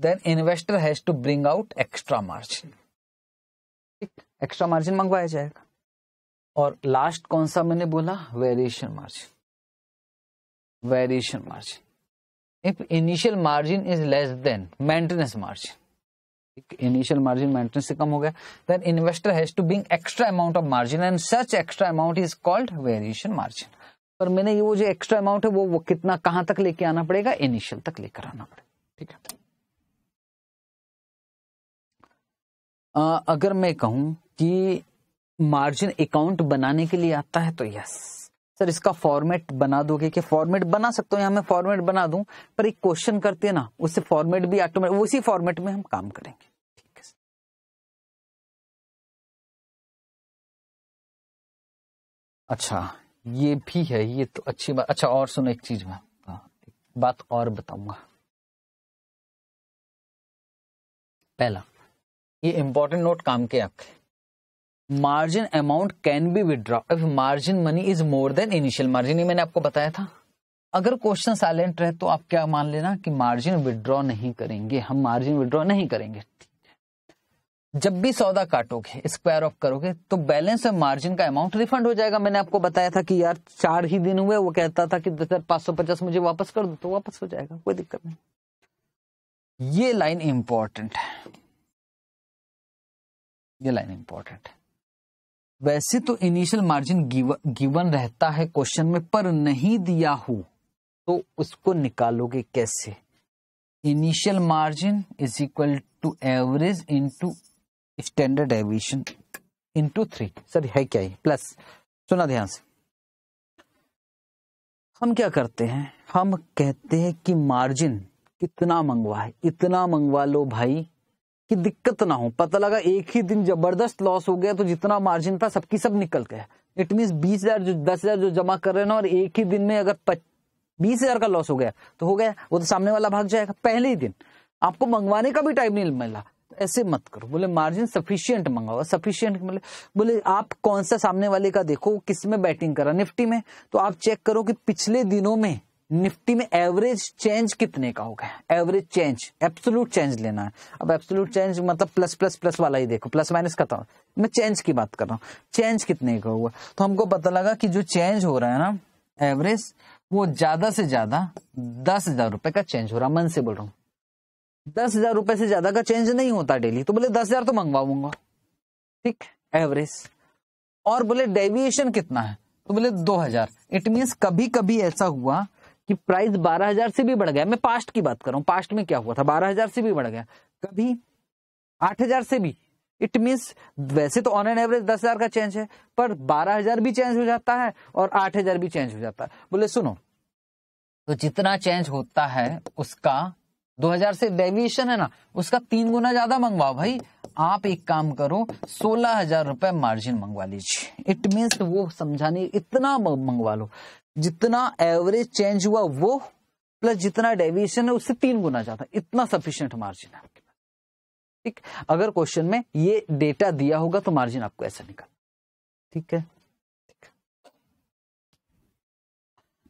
then investor has to bring out extra margin ठीक एक्स्ट्रा मार्जिन मंगवाया जाएगा और लास्ट कौन सा मैंने बोला variation margin variation margin if initial margin is less than maintenance margin initial margin maintenance से कम हो गया then investor has to bring extra amount of margin and such extra amount is called variation margin पर मैंने वो जो extra amount है वो, वो कितना कहां तक लेके आना पड़ेगा इनिशियल तक लेकर आना पड़ेगा ठीक है आ, अगर मैं कहूं कि मार्जिन अकाउंट बनाने के लिए आता है तो यस सर इसका फॉर्मेट बना दोगे कि फॉर्मेट बना सकते हो यहां मैं फॉर्मेट बना दूं पर एक क्वेश्चन करते हैं ना उससे फॉर्मेट भी ऑटोमेटिक उसी फॉर्मेट में हम काम करेंगे ठीक है अच्छा ये भी है ये तो अच्छी बात अच्छा और सुनो एक चीज में हाँ, बात और बताऊंगा पहला ये इंपॉर्टेंट नोट काम के आपके margin amount can be withdraw if margin money is more than initial margin ये मैंने आपको बताया था अगर क्वेश्चन साइलेंट रहे तो आप क्या मान लेना कि मार्जिन विदड्रॉ नहीं करेंगे हम मार्जिन विदड्रॉ नहीं करेंगे जब भी सौदा काटोगे स्क्वायर ऑफ करोगे तो बैलेंस ऑफ मार्जिन का अमाउंट रिफंड हो जाएगा मैंने आपको बताया था कि यार चार ही दिन हुए वो कहता था कि दस हजार पांच सौ पचास मुझे वापस कर दो तो वापस हो जाएगा कोई दिक्कत नहीं ये लाइन इंपॉर्टेंट है ये लाइन इंपॉर्टेंट है वैसे तो इनिशियल मार्जिन गिवन रहता है क्वेश्चन में पर नहीं दिया हो तो उसको निकालोगे कैसे initial margin is equal to average into standard deviation into three sir है क्या ही? प्लस सुना ध्यान से हम क्या करते हैं हम कहते हैं कि मार्जिन कितना मंगवा है इतना मंगवा लो भाई कि दिक्कत ना हो पता लगा एक ही दिन जबरदस्त लॉस हो गया तो जितना मार्जिन था सबकी सब निकल गया इट मीन बीस हजार जो दस हजार जो जमा कर रहे ना और एक ही दिन में अगर बीस हजार का लॉस हो गया तो हो गया वो तो सामने वाला भाग जाएगा पहले ही दिन आपको मंगवाने का भी टाइम नहीं मिला ऐसे मत करो बोले मार्जिन सफिशियंट मंगाओ सफिशियंट मतलब बोले आप कौन सा सामने वाले का देखो किस में बैटिंग करा निफ्टी में तो आप चेक करो कि पिछले दिनों में निफ्टी में एवरेज चेंज कितने का होगा एवरेज चेंज एब्सोल्यूट चेंज लेना है अब एब्सोल्यूट चेंज मतलब प्लस प्लस प्लस वाला ही देखो प्लस माइनस हूं मैं चेंज की बात कर रहा हूं चेंज कितने का हुआ तो हमको पता लगा कि जो चेंज हो रहा है ना एवरेज वो ज्यादा से ज्यादा दस हजार रुपए का चेंज हो रहा मन से बोल रहा हूँ दस हजार रुपए से ज्यादा का चेंज नहीं होता डेली तो बोले दस हजार तो मंगवाऊंगा ठीक एवरेज और बोले डेविएशन कितना है तो बोले दो हजार इट मीन्स कभी कभी ऐसा हुआ कि प्राइस 12000 से भी बढ़ गया मैं पास्ट की बात कर रहा हूँ पास्ट में क्या हुआ था 12000 से भी बढ़ गया कभी 8000 से भी इट मीन्स वैसे तो ऑन एन एवरेज दस का चेंज है पर बारह भी चेंज हो जाता है और आठ भी चेंज हो जाता है बोले सुनो तो जितना चेंज होता है उसका 2000 से डेविएशन है ना उसका तीन गुना ज्यादा मंगवाओ भाई आप एक काम करो सोलह हजार रुपए मार्जिन मंगवा लीजिए इट मीन्स वो समझाने इतना मंगवा लो जितना एवरेज चेंज हुआ वो प्लस जितना डेविएशन है उससे तीन गुना ज्यादा इतना सफिशियंट मार्जिन है आपके पास ठीक अगर क्वेश्चन में ये डेटा दिया होगा तो मार्जिन आपको ऐसा निकल ठीक है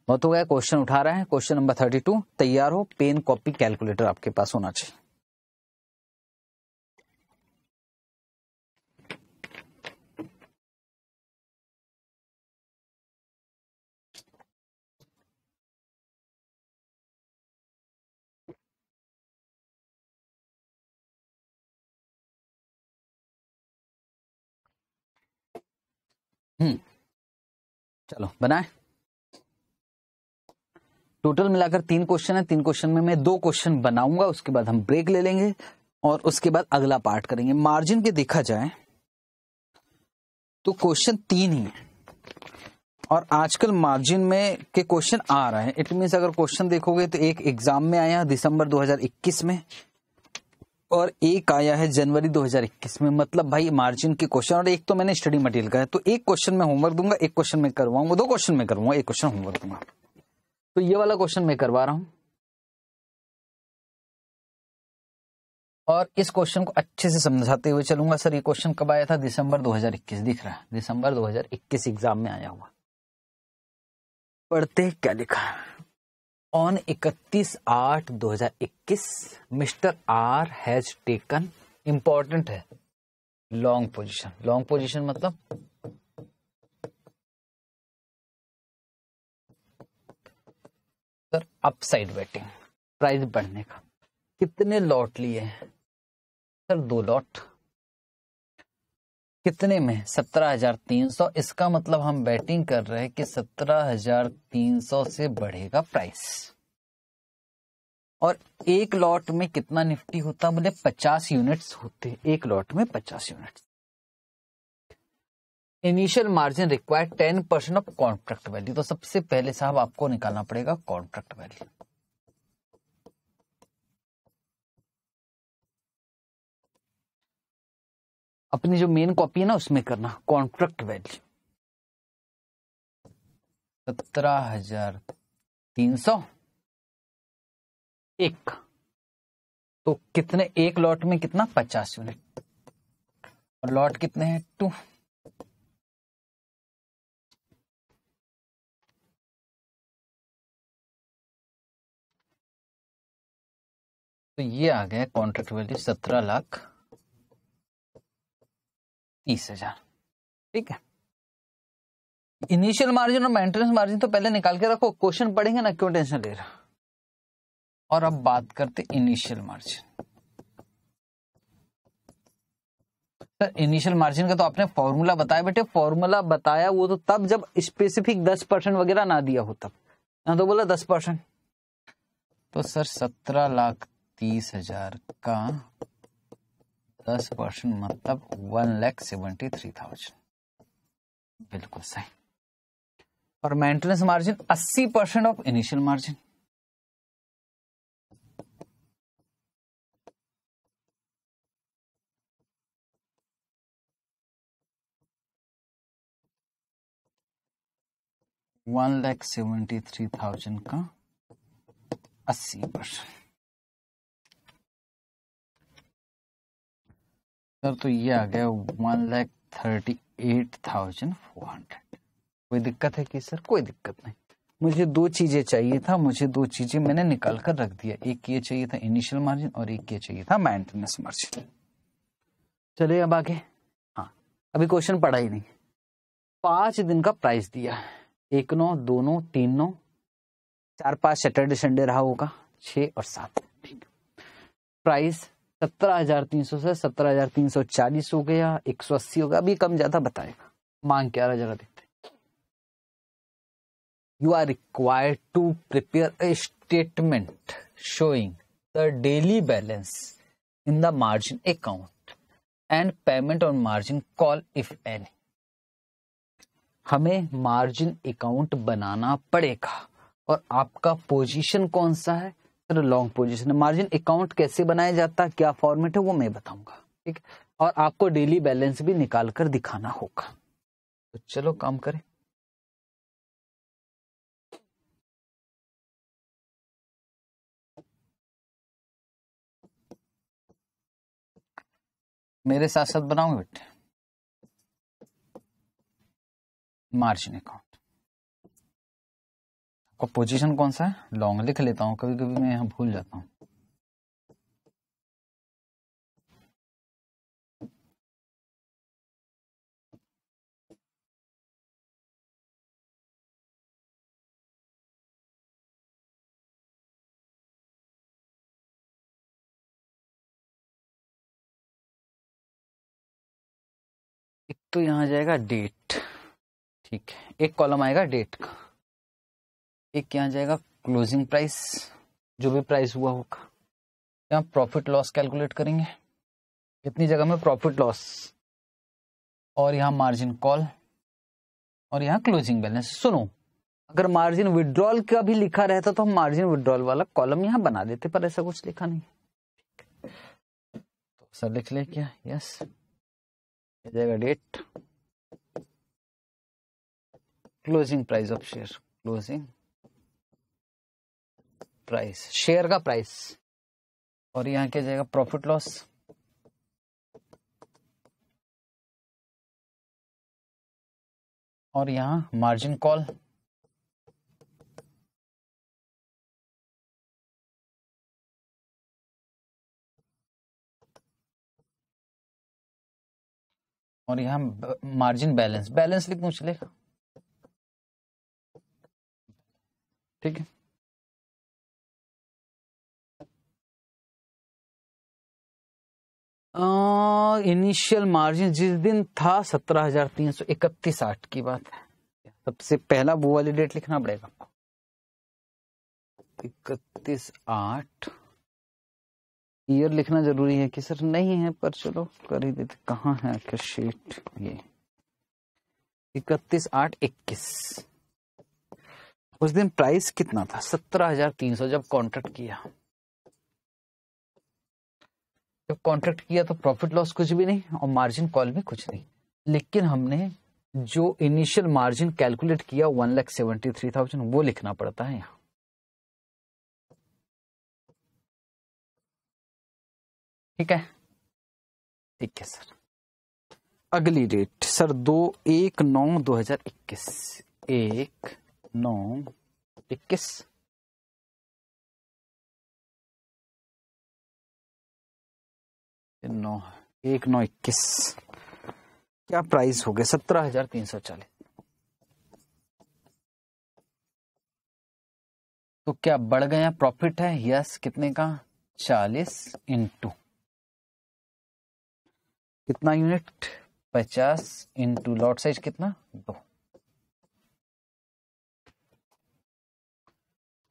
बहुत हो गया क्वेश्चन उठा रहे हैं क्वेश्चन नंबर थर्टी टू तैयार हो पेन कॉपी कैलकुलेटर आपके पास होना चाहिए हम्म चलो बनाए टोटल मिलाकर तीन क्वेश्चन है तीन क्वेश्चन में मैं दो क्वेश्चन बनाऊंगा उसके बाद हम ब्रेक ले लेंगे और उसके बाद अगला पार्ट करेंगे मार्जिन के देखा जाए तो क्वेश्चन तीन ही है और आजकल मार्जिन में के क्वेश्चन आ रहे हैं इट मीन्स अगर क्वेश्चन देखोगे तो एक एग्जाम में आया दिसंबर 2021 में और एक आया है जनवरी 2021 में मतलब भाई मार्जिन के क्वेश्चन और एक तो मैंने स्टडी मटेरियल का है तो एक क्वेश्चन में होमवर्क दूंगा एक क्वेश्चन में करवाऊंगा दो क्वेश्चन में करूंगा एक क्वेश्चन होमवर्क दूंगा तो ये वाला क्वेश्चन मैं करवा रहा हूं और इस क्वेश्चन को अच्छे से समझाते हुए चलूंगा सर ये क्वेश्चन कब आया था दिसंबर 2021 दिख रहा है दिसंबर 2021 एग्जाम में आया हुआ पढ़ते क्या लिखा ऑन 31 आठ 2021 Mister R has taken important है लॉन्ग पोजीशन लॉन्ग पोजीशन मतलब सर अपसाइड बैटिंग प्राइस बढ़ने का कितने लॉट लिए हैं सर दो लॉट कितने में सत्रह हजार तीन सौ इसका मतलब हम बैटिंग कर रहे हैं कि सत्रह हजार तीन सौ से बढ़ेगा प्राइस और एक लॉट में कितना निफ्टी होता बोले पचास यूनिट्स होते एक लॉट में पचास unit initial margin required ten percent of contract value तो सबसे पहले साहब आपको निकालना पड़ेगा कॉन्ट्रैक्ट वैल्यू अपनी जो मेन कॉपी है ना उसमें करना कॉन्ट्रैक्ट वैल्यू सत्रह हजार तीन सौ एक तो कितने एक लॉट में कितना पचास यूनिट और लॉट कितने हैं टू तो ये आ गया कॉन्ट्रैक्ट वैल्यू सत्रह लाख तीस हजार ठीक है इनिशियल मार्जिन और मेंटेनेंस मार्जिन तो पहले निकाल के रखो क्वेश्चन पढ़ेंगे ना क्यों टेंशन ले रहा और अब बात करते initial margin sir initial margin का तो आपने फॉर्मूला बताया बेटे फॉर्मूला बताया वो तो तब जब स्पेसिफिक दस परसेंट वगैरह ना दिया हो तब ना तो बोला दस परसेंट तो सर सत्रह लाख तीस हजार का दस परसेंट मतलब one lakh seventy three thousand बिल्कुल सही और मेंटेनेंस मार्जिन अस्सी percent of initial margin one lakh seventy three thousand का अस्सी परसेंट सर तो ये आ गया one lakh thirty eight thousand four hundred कोई दिक्कत है कि सर कोई दिक्कत नहीं मुझे दो चीजें चाहिए था मुझे दो चीजें मैंने निकाल कर रख दिया एक ये चाहिए था इनिशियल मार्जिन और एक ये चाहिए था मेंटेनेंस मार्जिन चलिए अब आगे हाँ अभी क्वेश्चन पढ़ा ही नहीं पांच दिन का प्राइस दिया एक नौ दो नौ तीन नौ चार पांच सैटरडे संडे रहा होगा छ और सात ठीक प्राइस 17,300 तीन सौ से 17,340 चालीस हो गया एक सौ अस्सी होगा अभी कम ज्यादा बताएगा मांग क्या रहा जरा देखते you are required to prepare a statement showing the daily balance in the margin account and payment on margin call if any हमें मार्जिन अकाउंट बनाना पड़ेगा और आपका पोजीशन कौन सा है लॉन्ग पोजिशन मार्जिन अकाउंट कैसे बनाया जाता है क्या फॉर्मेट है वो मैं बताऊंगा ठीक और आपको डेली बैलेंस भी निकाल कर दिखाना होगा तो चलो काम करें मेरे साथ साथ बनाऊंगे बेटे मार्जिन अकाउंट और पोजीशन कौन सा है लॉन्ग लिख लेता हूं कभी कभी मैं यहां भूल जाता हूं एक तो यहां जाएगा डेट ठीक है एक कॉलम आएगा डेट का एक क्या जाएगा क्लोजिंग प्राइस जो भी प्राइस हुआ होगा यहाँ प्रॉफिट लॉस कैलकुलेट करेंगे इतनी जगह में प्रॉफिट लॉस और यहाँ मार्जिन कॉल और यहाँ क्लोजिंग बैलेंस सुनो अगर मार्जिन विड्रॉल का भी लिखा रहता तो हम मार्जिन विड्रॉल वाला कॉलम यहाँ बना देते पर ऐसा कुछ लिखा नहीं तो सर लिख ले क्या यस जाएगा date closing price of share closing price share का प्राइस और यहां क्या जाएगा प्रॉफिट लॉस और यहां मार्जिन कॉल और यहां मार्जिन बैलेंस बैलेंस लिख मुझे ठीक है इनिशियल मार्जिन जिस दिन था सत्रह हजार तीन सौ इकतीस आठ की बात है सबसे पहला वो वाली डेट लिखना पड़ेगा आपको इकतीस आठ ईयर लिखना जरूरी है कि सर नहीं है पर चलो कर ही देते कहाँ है आखिर शीट ये इकतीस आठ इक्कीस उस दिन प्राइस कितना था सत्रह हजार तीन सौ जब कॉन्ट्रैक्ट किया जब तो कॉन्ट्रैक्ट किया तो प्रॉफिट लॉस कुछ भी नहीं और मार्जिन कॉल भी कुछ नहीं लेकिन हमने जो इनिशियल मार्जिन कैलकुलेट किया one lakh seventy three thousand वो लिखना पड़ता है यहाँ ठीक है ठीक है सर अगली डेट सर दो एक नौ दो हजार इक्कीस एक नौ इक्कीस नौ एक नौ इक्कीस क्या प्राइस हो गया सत्रह हजार तीन सौ चालीस तो क्या बढ़ गया प्रॉफिट है यस कितने का चालीस इंटू कितना यूनिट पचास इंटू लॉट साइज कितना दो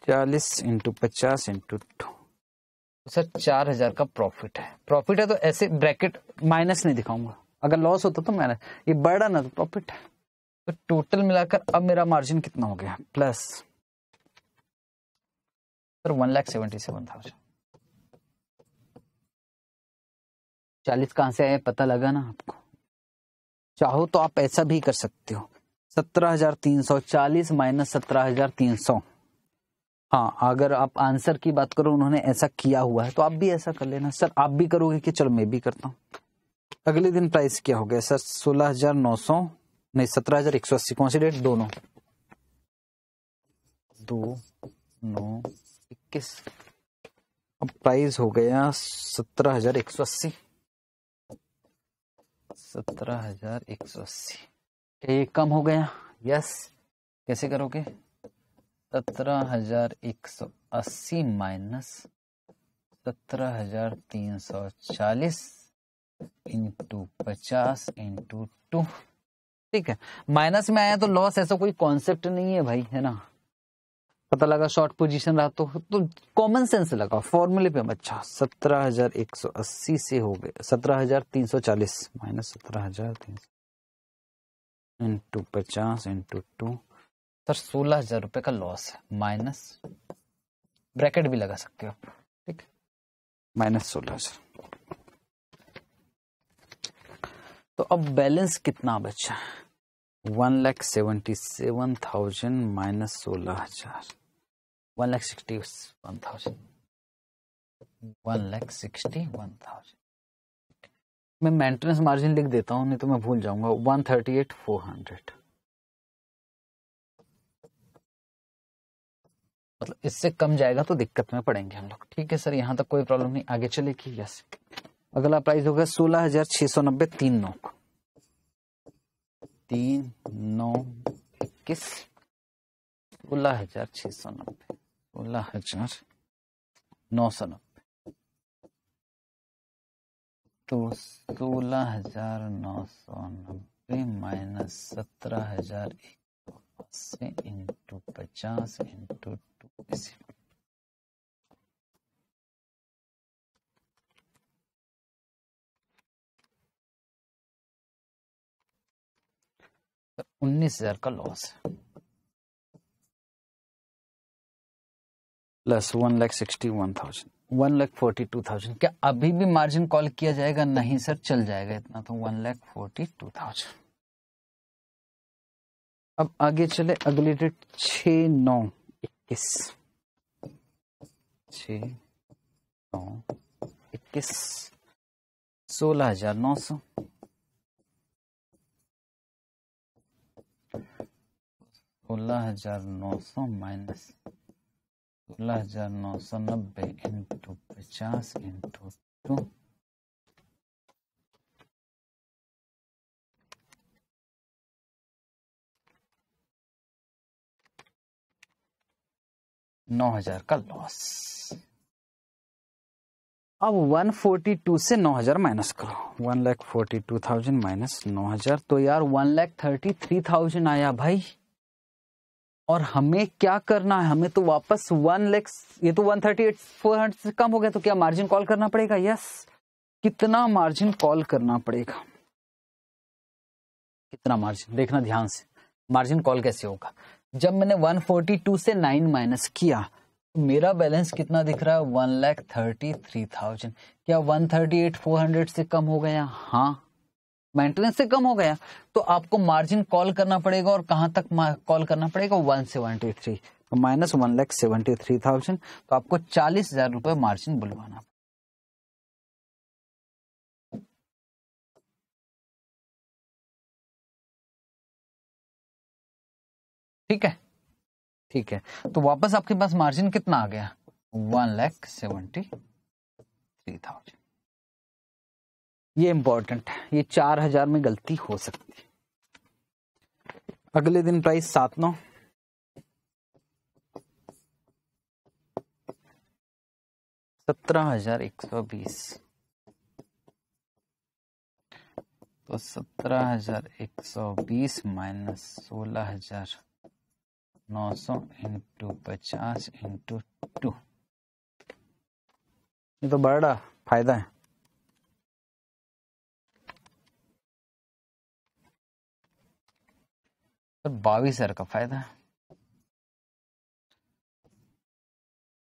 चालीस इंटू पचास इंटू टू सर चार हजार का प्रॉफिट है प्रॉफिट है तो ऐसे ब्रैकेट माइनस नहीं दिखाऊंगा अगर लॉस होता तो माइनस ये बड़ा ना तो प्रॉफिट है तो टोटल मिलाकर अब मेरा मार्जिन कितना हो गया plus sir one lakh seventy seven thousand चालीस कहां से आए पता लगा ना आपको चाहो तो आप ऐसा भी कर सकते हो सत्रह हजार तीन सौ चालीस माइनस सत्रह हजार तीन सौ हाँ अगर आप आंसर की बात करो उन्होंने ऐसा किया हुआ है तो आप भी ऐसा कर लेना सर आप भी करोगे कि चलो मैं भी करता हूँ अगले दिन प्राइस क्या हो गया सर सोलह हजार नौ सौ नहीं सत्रह हजार एक सौ अस्सी कौन सी डेट दोनों दो नौ इक्कीस अब प्राइस हो गया सत्रह हजार एक सौ अस्सी सत्रह हजार एक सौ अस्सी कम हो गया यस कैसे करोगे सत्रह हजार एक सौ अस्सी माइनस सत्रह हजार तीन सौ चालीस इंटू पचास इंटू टू ठीक है माइनस में आया तो लॉस ऐसा कोई कॉन्सेप्ट नहीं है भाई है ना पता लगा शॉर्ट पोजीशन रहा तो तो कॉमन सेंस लगा फॉर्मूले पे अच्छा सत्रह हजार एक सौ अस्सी से हो गए सत्रह हजार तीन सौ चालीस माइनस सत्रह हजार तीन सौ इंटू पचास इंटू टू सर सोलह हजार रुपए का लॉस है माइनस ब्रैकेट भी लगा सकते हो आप ठीक माइनस सोलह हजार तो अब बैलेंस कितना बचा है one lakh seventy seven thousand minus सोलह हजार one lakh sixty one thousand one lakh sixty one thousand मैं मेंटेनेंस मार्जिन लिख देता हूं नहीं तो मैं भूल जाऊंगा one thirty eight four hundred मतलब इससे कम जाएगा तो दिक्कत में पड़ेंगे हम लोग ठीक है सर यहाँ तक कोई प्रॉब्लम नहीं आगे चले कि यस अगला प्राइस होगा सोलह हजार छह सौ नब्बे तीन नौ तीन नौ इक्कीस सोलह हजार छह सौ नब्बे सोलह हजार नौ सौ नब्बे तो सोलह हजार नौ सौ नब्बे माइनस सत्रह हजार एक अस्सी इंटू पचास इंटू टू उन्नीस हजार का लॉस है plus one lakh sixty one thousand one lakh forty two thousand क्या अभी भी मार्जिन कॉल किया जाएगा नहीं सर चल जाएगा इतना तो one lakh forty two thousand अब आगे चले अगली डेट छ नौ इक्कीस छ नौ इक्कीस सोलह हजार नौ सौ सोलह हजार नौ सौ माइनस सोलह हजार नौ सौ नब्बे इंटू पचास इंटू टू नौ हजार का लॉस अब 142 से 9000 माइनस करो one lakh forty two thousand minus नौ हजार तो यार one lakh thirty three thousand आया भाई और हमें क्या करना है हमें तो वापस वन लैख ये तो one thirty eight four hundred से कम हो गया तो क्या मार्जिन कॉल करना पड़ेगा यस कितना मार्जिन कॉल करना पड़ेगा कितना मार्जिन देखना ध्यान से मार्जिन कॉल कैसे होगा जब मैंने 142 से 9 माइनस किया तो मेरा बैलेंस कितना दिख रहा है one lakh thirty three thousand क्या one thirty eight four hundred से कम हो गया हाँ मेंटेनेंस से कम हो गया तो आपको मार्जिन कॉल करना पड़ेगा और कहाँ तक कॉल करना पड़ेगा वन सेवेंटी थ्री तो minus one lakh seventy three thousand तो आपको चालीस हजार रुपये मार्जिन बुलवाना ठीक है ठीक है तो वापस आपके पास मार्जिन कितना आ गया one lakh seventy three thousand ये इंपॉर्टेंट है ये चार हजार में गलती हो सकती है अगले दिन प्राइस सात नौ सत्रह हजार एक सौ बीस तो सत्रह हजार एक सौ बीस माइनस सोलह हजार नौ सौ इंटू पचास इंटू टू ये तो बड़ा फायदा है तो हजार का फायदा है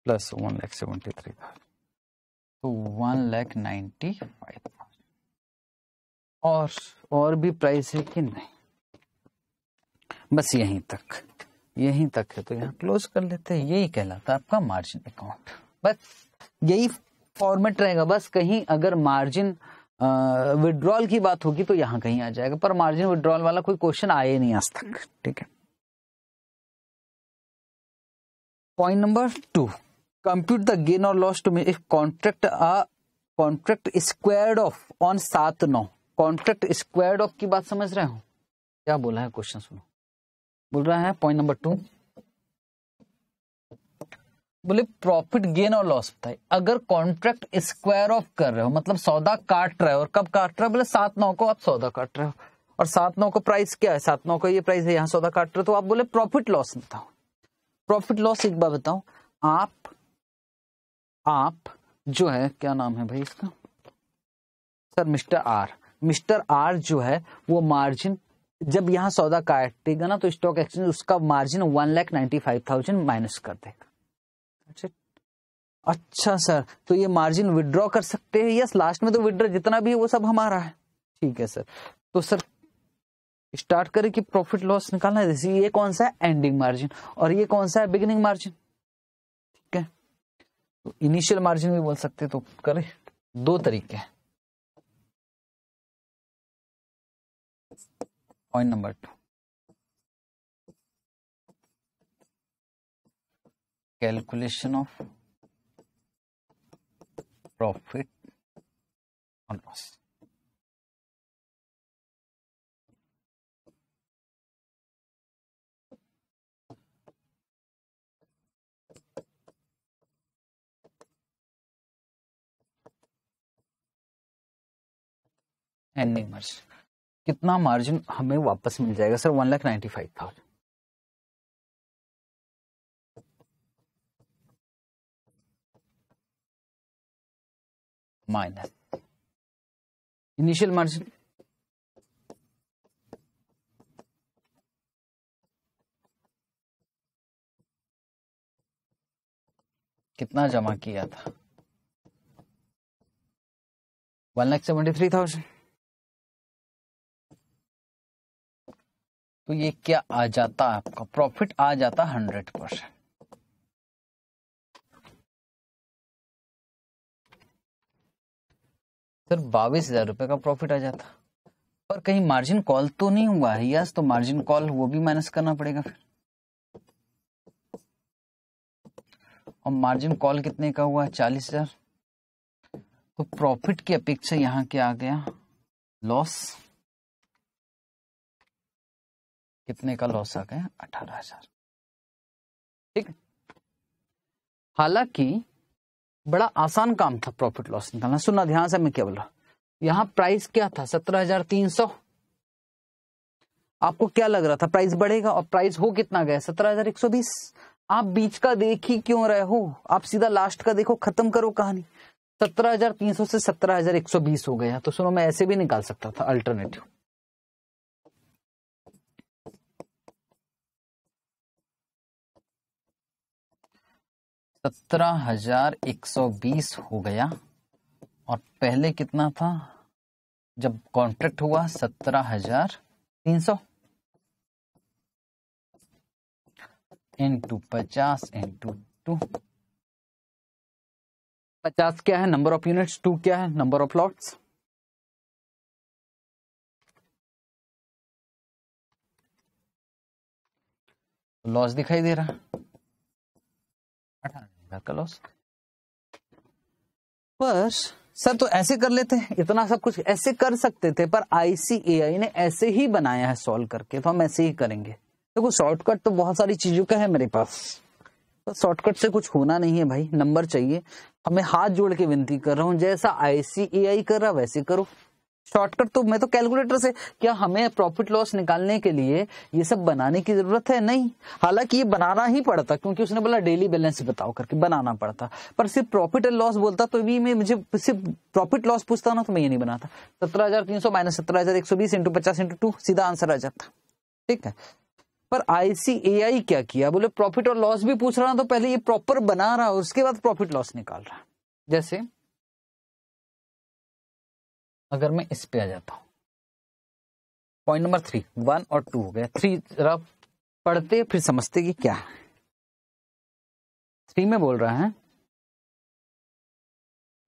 plus one lakh seventy three thousand तो one lakh ninety five thousand और और भी प्राइस है कि नहीं बस यहीं तक यहीं तक है तो यहाँ क्लोज कर लेते हैं यही कहलाता है आपका मार्जिन अकाउंट बस यही फॉर्मेट रहेगा बस कहीं अगर मार्जिन विड्रॉल की बात होगी तो यहाँ कहीं आ जाएगा पर मार्जिन विड्रॉल वाला कोई क्वेश्चन आया नहीं आज तक ठीक है point number two compute the gain और लॉस टू इफ कॉन्ट्रैक्ट आ कॉन्ट्रैक्ट स्क्वायर्ड ऑफ ऑन सात नौ कॉन्ट्रैक्ट स्क्वायर्ड ऑफ की बात समझ रहे हो क्या बोला है क्वेश्चन सुनो बोल रहा है पॉइंट नंबर टू बोले प्रॉफिट गेन और लॉस होता है अगर कॉन्ट्रैक्ट स्क्वायर ऑफ कर रहे हो मतलब सौदा काट रहे हो और कब काट रहे हो बोले सात नौ को आप सौदा काट रहे हो और सात नौ को प्राइस क्या है सात नौ को ये प्राइस है यहां सौदा काट रहे हो तो आप बोले प्रॉफिट लॉस बताओ प्रॉफिट लॉस एक बार बताओ आप आप जो है क्या नाम है भाई इसका sir Mister R Mister R जो है वो मार्जिन जब यहाँ सौदा काटेगा ना तो स्टॉक एक्सचेंज उसका margin one lakh ninety five thousand minus कर देगा अच्छा सर तो ये मार्जिन विदड्रॉ कर सकते हैं यस लास्ट में तो विदड्रॉ जितना भी है वो सब हमारा है ठीक है सर तो सर स्टार्ट करें कि प्रॉफिट लॉस निकालना है ये कौन सा है एंडिंग मार्जिन और ये कौन सा है बिगिनिंग मार्जिन ठीक है तो इनिशियल मार्जिन भी बोल सकते तो करें दो तरीके हैं point number 2 calculation of profit on loss and numbers कितना मार्जिन हमें वापस मिल जाएगा sir one lakh ninety five thousand minus initial margin कितना जमा किया था one lakh seventy three thousand तो ये क्या आ जाता है आपका प्रॉफिट आ जाता हंड्रेड परसेंट सर बाईस हजार रुपए का प्रॉफिट आ जाता पर कहीं मार्जिन कॉल तो नहीं हुआ है यस तो मार्जिन कॉल वो भी माइनस करना पड़ेगा फिर और मार्जिन कॉल कितने का हुआ चालीस हजार तो प्रॉफिट की अपेक्षा यहाँ क्या आ गया लॉस कितने का लॉस आ गया अठारह हजार ठीक हालांकि बड़ा आसान काम था प्रॉफिट लॉस निकालना सुनना ध्यान से मैं क्या बोल रहा यहां प्राइस क्या था सत्रह हजार तीन सौ आपको क्या लग रहा था प्राइस बढ़ेगा और प्राइस हो कितना गया सत्रह हजार एक सौ बीस आप बीच का देख ही क्यों रहे हो आप सीधा लास्ट का देखो खत्म करो कहानी सत्रह हजार तीन सौ से सत्रह हजार एक सौ बीस हो गया तो सुनो मैं ऐसे भी निकाल सकता था अल्टरनेटिव सत्रह हजार एक सौ बीस हो गया और पहले कितना था जब कॉन्ट्रैक्ट हुआ सत्रह हजार तीन सौ इंटू पचास इंटू टू पचास क्या है नंबर ऑफ यूनिट्स टू क्या है नंबर ऑफ लॉट्स लॉस दिखाई दे रहा है पर सर तो ऐसे कर लेते हैं इतना सब कुछ ऐसे कर सकते थे पर आईसीएआई ने ऐसे ही बनाया है सॉल्व करके तो हम ऐसे ही करेंगे देखो तो शॉर्टकट तो बहुत सारी चीजों का है मेरे पास तो शॉर्टकट से कुछ होना नहीं है भाई नंबर चाहिए हमें हाथ जोड़ के विनती कर रहा हूं जैसा आईसीएआई कर रहा वैसे करो शॉर्टकट तो मैं तो कैलकुलेटर से क्या हमें प्रॉफिट लॉस निकालने के लिए ये सब बनाने की जरूरत है नहीं हालांकि ये बनाना ही पड़ता क्योंकि उसने बोला डेली बैलेंस बताओ करके बनाना पड़ता पर सिर्फ प्रॉफिट एंड लॉस बोलता तो भी मैं मुझे सिर्फ प्रॉफिट लॉस पूछता ना तो मैं ये नहीं बनाता सत्रह हजार तीन सौ माइनस सत्रह हजार एक सौ बीस इंटू पचास इंटू टू सीधा आंसर आ जाता ठीक है पर आईसीएआई क्या किया बोले प्रॉफिट और लॉस भी पूछ रहा तो पहले ये प्रॉपर बना रहा उसके बाद प्रॉफिट लॉस निकाल रहा जैसे अगर मैं इस पे आ जाता हूं पॉइंट नंबर थ्री वन और टू हो गया थ्री जरा पढ़ते फिर समझते कि क्या है थ्री में बोल रहा है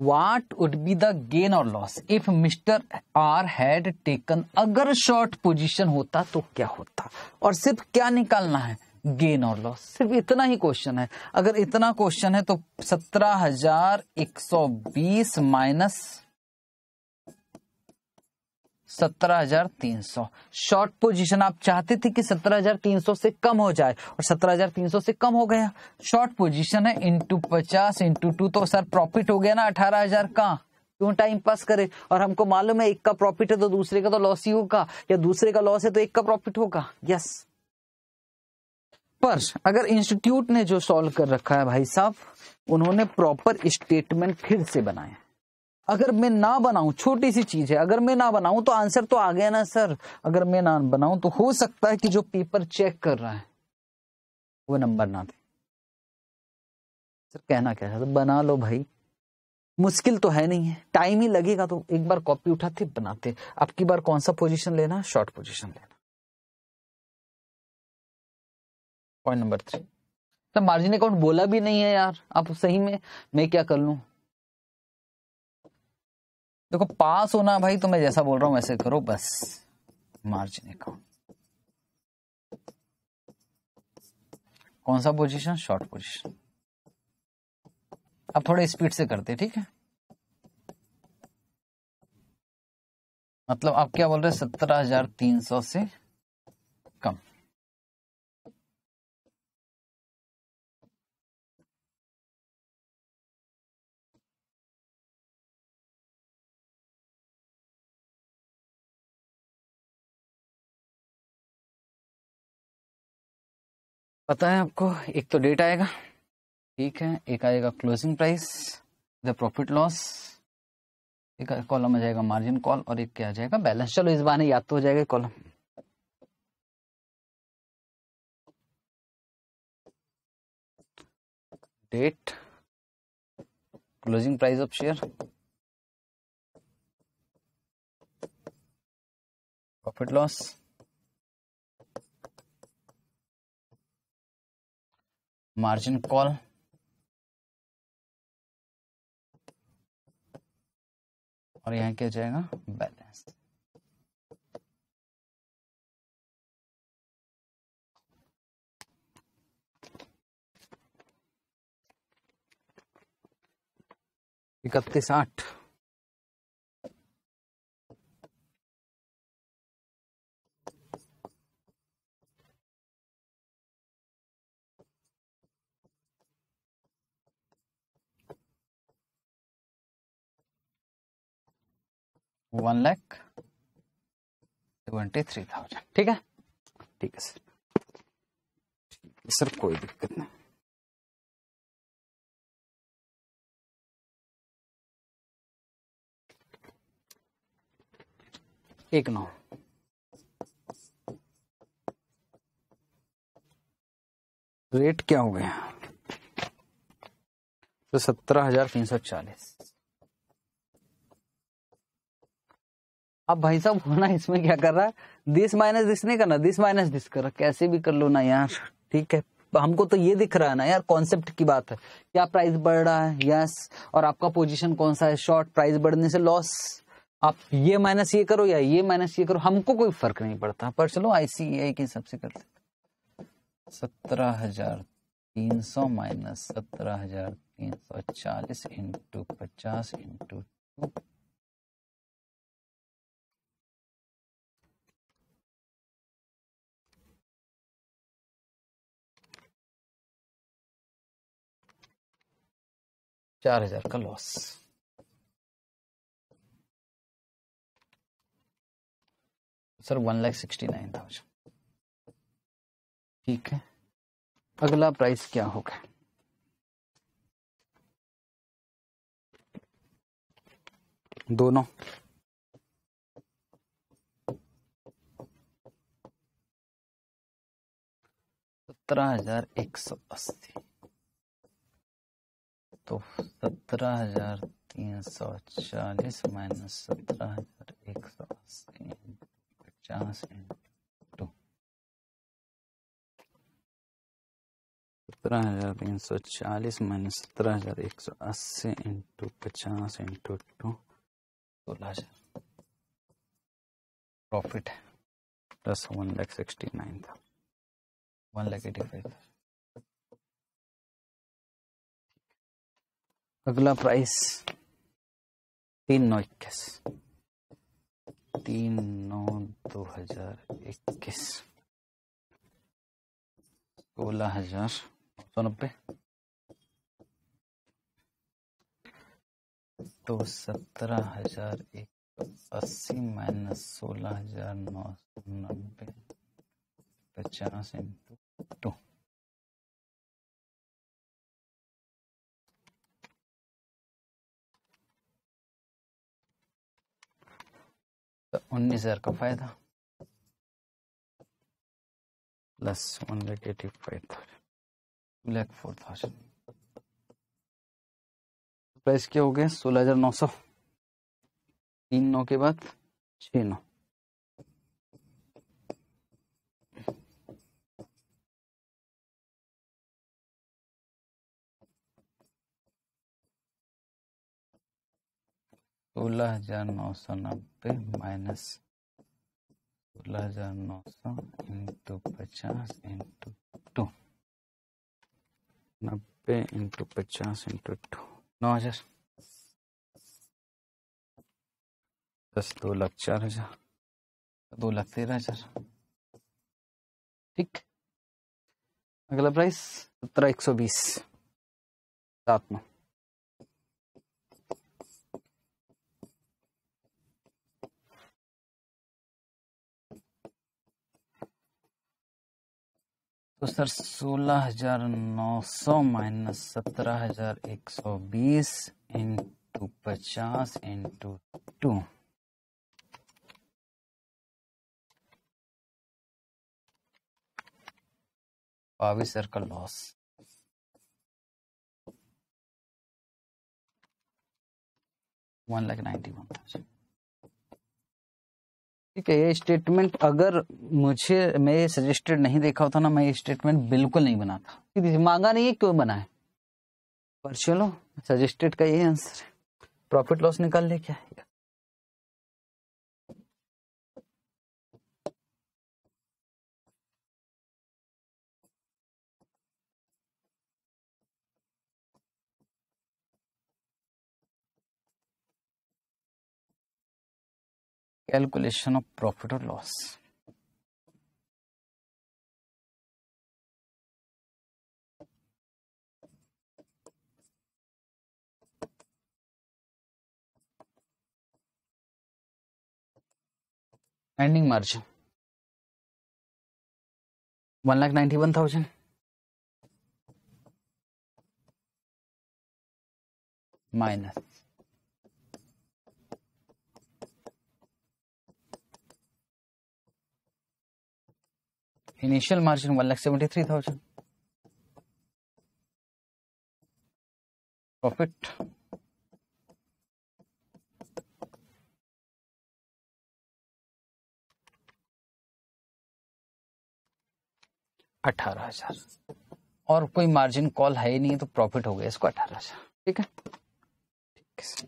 what would be the gain और loss if Mister R had taken अगर शॉर्ट पोजीशन होता तो क्या होता और सिर्फ क्या निकालना है गेन और लॉस सिर्फ इतना ही क्वेश्चन है अगर इतना क्वेश्चन है तो सत्रह हजार एक सौ बीस माइनस सत्रह हजार तीन सौ शॉर्ट पोजीशन आप चाहते थे कि सत्रह हजार तीन सौ से कम हो जाए और सत्रह हजार तीन सौ से कम हो गया शॉर्ट पोजीशन है इंटू पचास इंटू टू तो सर प्रॉफिट हो गया ना अठारह हजार का क्यों टाइम पास करे और हमको मालूम है एक का प्रॉफिट है तो दूसरे का तो लॉस ही होगा या दूसरे का लॉस है तो एक का प्रॉफिट होगा यस पर अगर इंस्टीट्यूट ने जो सॉल्व कर रखा है भाई साहब उन्होंने प्रॉपर स्टेटमेंट फिर से बनाया अगर मैं ना बनाऊं छोटी सी चीज है अगर मैं ना बनाऊं तो आंसर तो आ गया ना सर अगर मैं ना बनाऊं तो हो सकता है कि जो पेपर चेक कर रहा है वो नंबर ना दे सर कहना क्या है तो बना लो भाई मुश्किल तो है नहीं है टाइम ही लगेगा तो एक बार कॉपी उठाते बनाते अब की बार कौन सा पोजिशन लेना शॉर्ट पोजिशन लेना point number three sir margin account बोला भी नहीं है यार आप सही में मैं क्या कर लू देखो पास होना भाई तो मैं जैसा बोल रहा हूं वैसे करो बस मार्जिन अकाउंट कौन सा पोजीशन शॉर्ट पोजीशन अब थोड़े स्पीड से करते ठीक है मतलब आप क्या बोल रहे हैं सत्रह हजार तीन सौ से पता है आपको एक तो डेट आएगा ठीक है एक आएगा closing price the profit loss एक कॉलम आ जाएगा मार्जिन कॉल और एक क्या आ जाएगा बैलेंस चलो इस बार याद तो हो जाएगा column date closing price of share profit loss margin call और यहां क्या जाएगा बैलेंस इकतीस आठ one lakh twenty three thousand ठीक है ठीक है सर ठीक है सर कोई दिक्कत नहीं एक नौ रेट क्या हो गया तो सत्रह हजार तीन सौ चालीस अब भाई साहब होना इसमें क्या कर रहा है दिस माइनस दिस नहीं करना दिस माइनस दिस कर कैसे भी कर लो ना यार ठीक है हमको तो ये दिख रहा है ना यार कॉन्सेप्ट की बात है क्या प्राइस बढ़ रहा है यस और आपका पोजीशन कौन सा है शॉर्ट प्राइस बढ़ने से लॉस आप ये माइनस ये करो या ये माइनस ये करो हमको कोई फर्क नहीं पड़ता पर चलो आईसीआई के हिसाब से करते सत्रह हजार तीन सौ माइनस सत्रह हजार तीन सौ चालीस इंटू पचास इंटू टू चार हजार का loss sir one lakh sixty nine thousand ठीक है अगला प्राइस क्या होगा दोनों सत्रह हजार एक सौ अस्सी तो सत्रह हजार तीन सौ चालीस माइनस सत्रह हजार एक सौ अस्सी पचास टू सत्रह हजार तीन सौ चालीस माइनस सत्रह हजार एक सौ अस्सी इंटू पचास इंटू टू सोलह हजार profit plus one lakh sixty nine था वन लैख एटी फाइव था अगला प्राइस तीन नौ इक्कीस तीन नौ दो हजार इक्कीस सोलह हजार सौ नब्बे तो सत्रह हजार एक सौ अस्सी माइनस सोलह हजार नौ सौ नब्बे पचास इंटू टू तो उन्नीस हजार का फायदा plus one lakh eighty five thousand two lakh four thousand price क्या हो गया सोलह हजार नौ सौ तीन नौ के बाद छ नौ सोलह हजार नौ सौ नब्बे माइनस सोलह हजार नौ सौ इंटू पचास इंटू टू नब्बे इंटू पचास इंटू टू नौ हजार दस दो लाख चार हजार दो लाख तेरह हजार ठीक अगला प्राइस सत्रह एक सौ बीस सात में तो सर सोलह हजार नौ सौ माइनस सत्रह हजार एक सौ बीस इंटू पचास इंटू टू पावी सर का loss one lakh ninety one thousand ठीक है ये स्टेटमेंट अगर मुझे मैं सजेस्टेड नहीं देखा होता ना मैं ये स्टेटमेंट बिल्कुल नहीं बनाता मांगा नहीं है क्यों बनाए पर चलो सजेस्टेड का यही आंसर है प्रॉफिट लॉस निकाल ले क्या calculation of profit or loss. ending margin 1 lakh 91000 minus initial margin one lakh seventy three thousand profit अठारह हजार और कोई मार्जिन कॉल है ही नहीं तो प्रॉफिट हो गया इसको अठारह हजार ठीक है ठीक है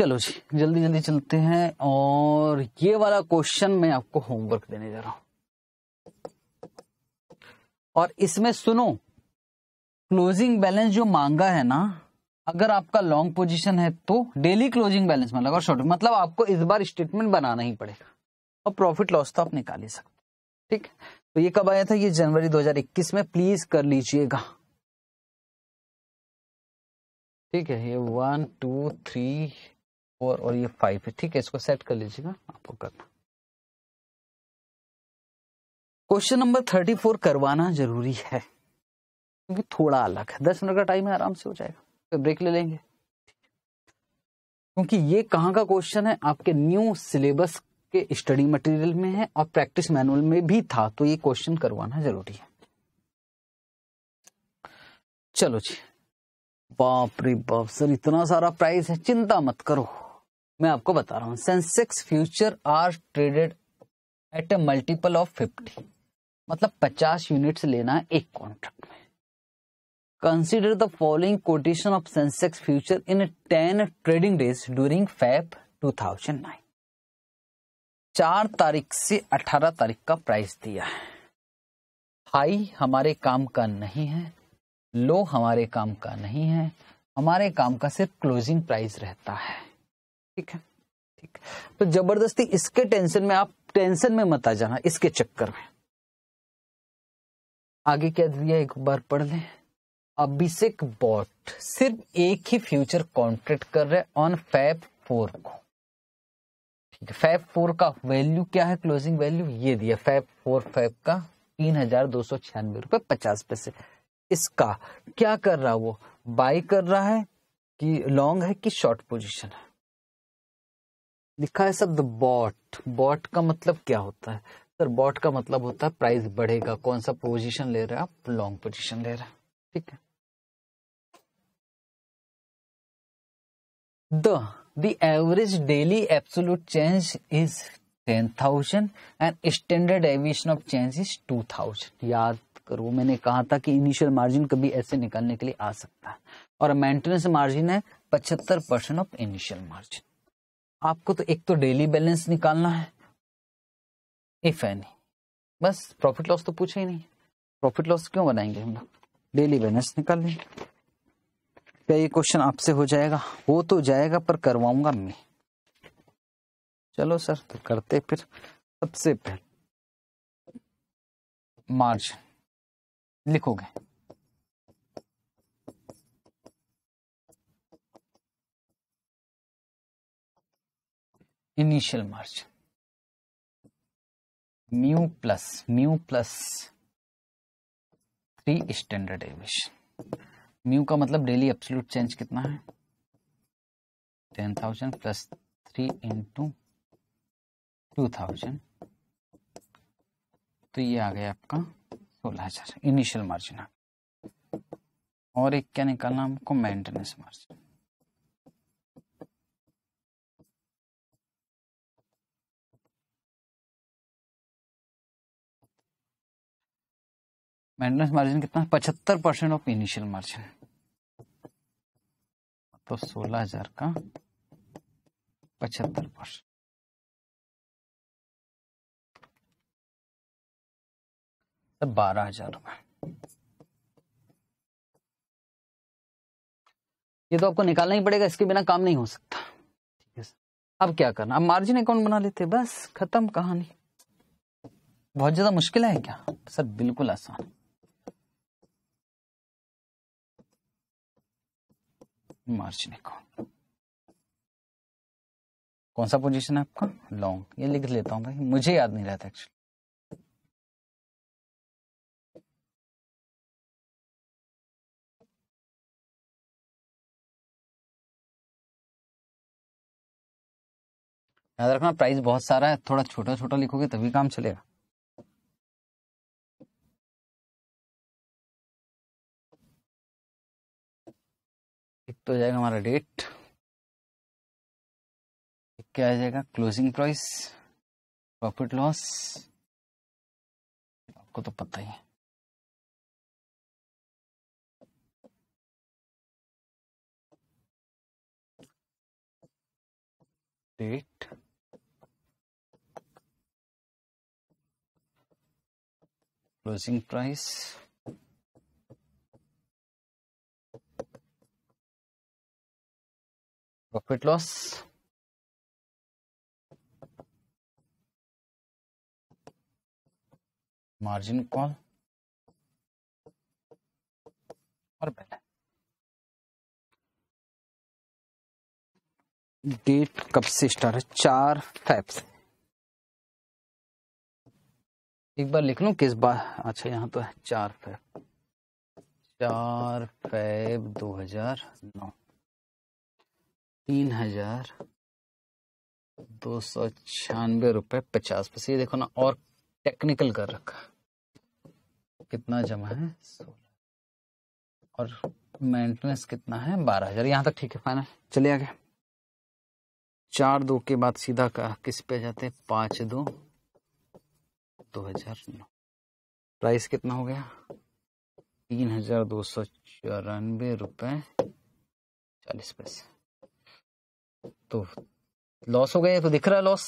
चलो जी जल्दी जल्दी चलते हैं और ये वाला क्वेश्चन मैं आपको होमवर्क देने जा रहा हूं और इसमें सुनो क्लोजिंग बैलेंस जो मांगा है ना अगर आपका लॉन्ग पोजीशन है तो डेली क्लोजिंग बैलेंस मतलब और शॉर्ट मतलब आपको इस बार स्टेटमेंट बनाना ही पड़ेगा और प्रॉफिट लॉस तो आप निकाल ही सकते ठीक तो ये कब आया था ये जनवरी 2021 में प्लीज कर लीजिएगा ठीक है ये वन टू थ्री फोर और ये फाइव है ठीक है इसको सेट कर लीजिएगा आपको करना क्वेश्चन नंबर थर्टी फोर करवाना जरूरी है क्योंकि थोड़ा अलग है दस मिनट का टाइम है आराम से हो जाएगा तो ब्रेक ले लेंगे क्योंकि ये कहाँ का क्वेश्चन है आपके न्यू सिलेबस के स्टडी मटेरियल में है और प्रैक्टिस मैनुअल में भी था तो ये क्वेश्चन करवाना जरूरी है चलो जी बाप रे बाप सर इतना सारा प्राइस है चिंता मत करो मैं आपको बता रहा हूं Sensex future are traded at a multiple of fifty मतलब पचास यूनिट्स लेना है एक कॉन्ट्रैक्ट में consider the following quotation of Sensex future in ten trading days during thousand 2009 चार तारीख से अठारह तारीख का प्राइस दिया है हाई हमारे काम का नहीं है लो हमारे काम का नहीं है हमारे काम का सिर्फ क्लोजिंग प्राइस रहता है ठीक है ठीक तो जबरदस्ती इसके टेंशन में आप टेंशन में मत आ जाना इसके चक्कर में आगे क्या दिया एक बार पढ़ लें अभिषेक बॉट सिर्फ एक ही फ्यूचर कॉन्ट्रैक्ट कर रहे ऑन फैब फोर को ठीक है फैब फोर का वैल्यू क्या है क्लोजिंग वैल्यू ये दिया फैब फोर फैब का तीन हजार दो सौ छियानवे रुपए पचास पैसे इसका क्या कर रहा है वो बाई कर रहा है कि लॉन्ग है कि शॉर्ट पोजीशन है लिखा है शब्द बॉट बॉट का मतलब क्या होता है सर बॉट का मतलब होता है प्राइस बढ़ेगा कौन सा पोजीशन ले रहे हैं आप लॉन्ग पोजीशन ले रहे हैं ठीक है the daily average change is ten thousand and standard deviation of change is two thousand याद करो मैंने कहा था कि इनिशियल मार्जिन कभी ऐसे निकालने के लिए आ सकता है और मेंटेनेंस मार्जिन है पचहत्तर परसेंट ऑफ इनिशियल मार्जिन आपको तो एक तो डेली बैलेंस निकालना है इफ एनी बस प्रॉफिट लॉस तो पूछे ही नहीं प्रॉफिट लॉस क्यों बनाएंगे हम लोग डेली बैलेंस निकाल लें क्या ये क्वेश्चन आपसे हो जाएगा वो तो जाएगा पर करवाऊंगा मैं चलो सर तो करते फिर सबसे पहले मार्जिन लिखोगे initial margin mu plus mu plus three standard deviation mu का मतलब डेली एब्सोल्यूट चेंज कितना है ten thousand plus three into two thousand तो ये आ गया आपका सोलह हजार इनिशियल मार्जिन और एक क्या निकालना हमको मेंटेनेंस मार्जिन मेंटेनेंस मार्जिन कितना पचहत्तर परसेंट ऑफ इनिशियल मार्जिन तो सोलह हजार का पचहत्तर परसेंट तो बारह हजार रुपए ये तो आपको निकालना ही पड़ेगा इसके बिना काम नहीं हो सकता ठीक है अब क्या करना अब मार्जिन अकाउंट बना लेते बस खत्म कहानी बहुत ज्यादा मुश्किल है क्या सर बिल्कुल आसान मार्जिन को कौन सा पोजीशन है आपका लॉन्ग ये लिख लेता हूं भाई मुझे याद नहीं रहता एक्चुअली याद रखना प्राइस बहुत सारा है थोड़ा छोटा छोटा लिखोगे तभी काम चलेगा हो जाएगा हमारा डेट क्या आ जाएगा क्लोजिंग प्राइस प्रॉफिट लॉस आपको तो पता ही है date closing price profit loss margin call और बैलेंस डेट कब से स्टार्ट है चार फैब से एक बार लिख लू किस बार अच्छा यहां तो है चार फैब चार फैब दो हजार नौ तीन हजार दो सौ छियानवे रुपए पचास पैसे ये देखो ना और टेक्निकल कर रखा कितना जमा है सोलह और मेंटेनेंस कितना है बारह हजार यहाँ तक ठीक है फाइनल चले आगे चार दो के बाद सीधा का किस पे जाते हैं पाँच दो दो हजार नौ प्राइस कितना हो गया तीन हजार दो सौ चौरानवे रुपये चालीस पैसे तो लॉस हो गए तो दिख रहा है loss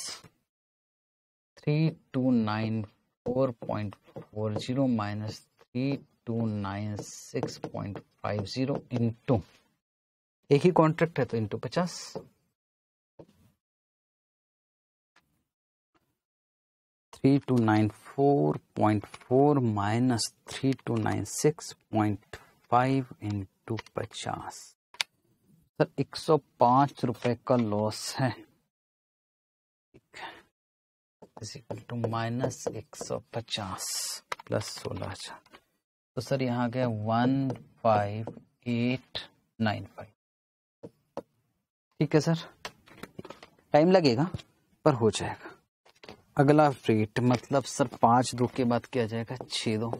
three two nine four point four zero minus three two nine six point five zero into एक ही कॉन्ट्रैक्ट है तो इंटू पचास three two nine four point four minus three two nine six point five into पचास sir एक सौ पांच रुपए का लॉस है इक्वल टू माइनस एक सौ पचास प्लस सोलह हजार तो सर यहाँ गया one five eight nine five ठीक है सर टाइम लगेगा पर हो जाएगा अगला रेट मतलब सर पांच दो के बाद किया जाएगा छ दो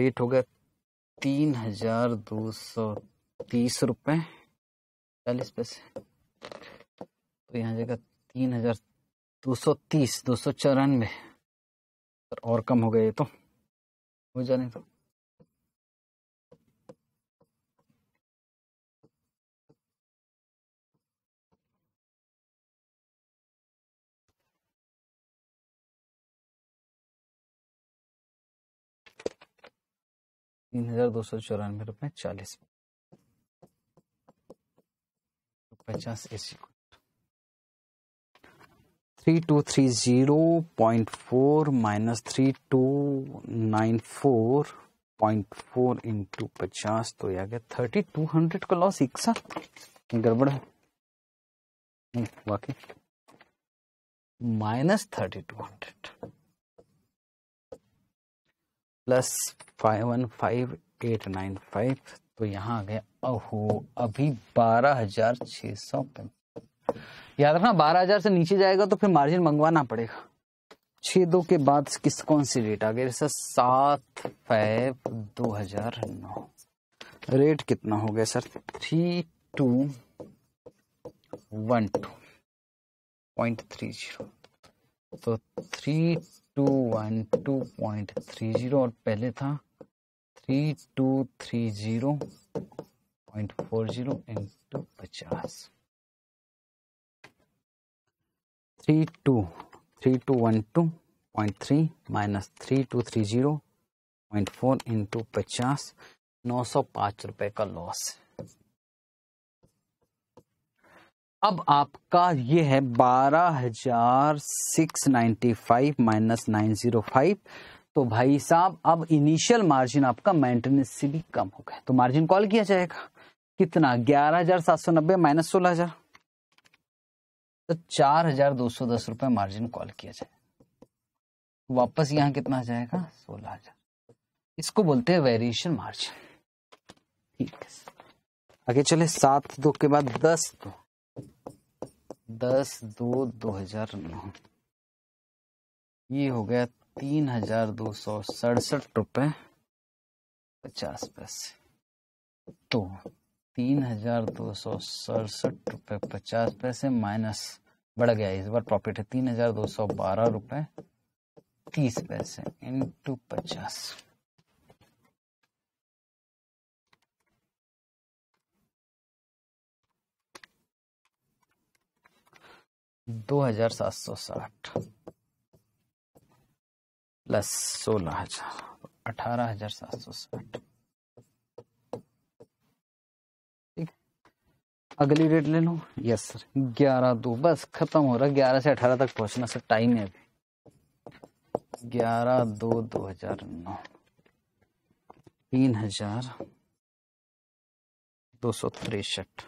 रेट हो गया तीन हजार दो सौ तीस रुपये चालीस पैसे तो यहाँ जगह तीन हजार दो सौ तीस दो सौ चौरानवे और कम हो गए तो हो जाने तो तीन हजार दो सौ चौरानवे रुपए चालीस पचास एसी three two three zero point four minus three two nine four point four into पचास तो आ गया थर्टी टू हंड्रेड का लॉस एक साथ गड़बड़ है वाकई हम्म, minus thirty two hundred plus five one five eight nine five तो यहाँ आ गया अहो अभी बारह हजार छह सौ याद रखना बारह हजार से नीचे जाएगा तो फिर मार्जिन मंगवाना पड़ेगा छह दो के बाद किस कौन सी रेट आ गई सर सात फाइव दो हजार नौ रेट कितना हो गया sir three two one two point three zero तो three two one two point three zero और पहले था three two three zero point four zero into पचास three two three two one two point three minus three two three zero point four into पचास नौ सौ पाँच रुपये का लॉस है अब आपका ये है बारह हजार six ninety five minus nine zero five तो भाई साहब अब इनिशियल मार्जिन आपका मेंटेनेंस से भी कम हो गया तो मार्जिन कॉल किया जाएगा कितना ग्यारह हजार सात सौ नब्बे माइनस सोलह हजार तो चार हजार दो सौ दस रुपए मार्जिन कॉल किया जाए तो वापस यहाँ कितना जाएगा सोलह हजार इसको बोलते हैं वेरिएशन मार्जिन ठीक है आगे चले सात दो के बाद दस दो दस दो दो हजार नौ ये हो गया तीन हजार दो सौ सड़सठ रुपये पचास पैसे तो तीन हजार दो सौ सड़सठ रुपये पचास पैसे माइनस बढ़ गया इस बार प्रॉफिट है तीन हजार दो सौ बारह रुपये तीस पैसे इंटू पचास दो हजार सात सौ साठ प्लस सोलह हजार अठारह हजार सात सौ साठ अगली डेट ले लो यस सर ग्यारह दो बस खत्म हो रहा ग्यारह से अठारह तक पहुंचना सर टाइम है अभी ग्यारह दो दो हजार नौ तीन हजार दो सौ तिरसठ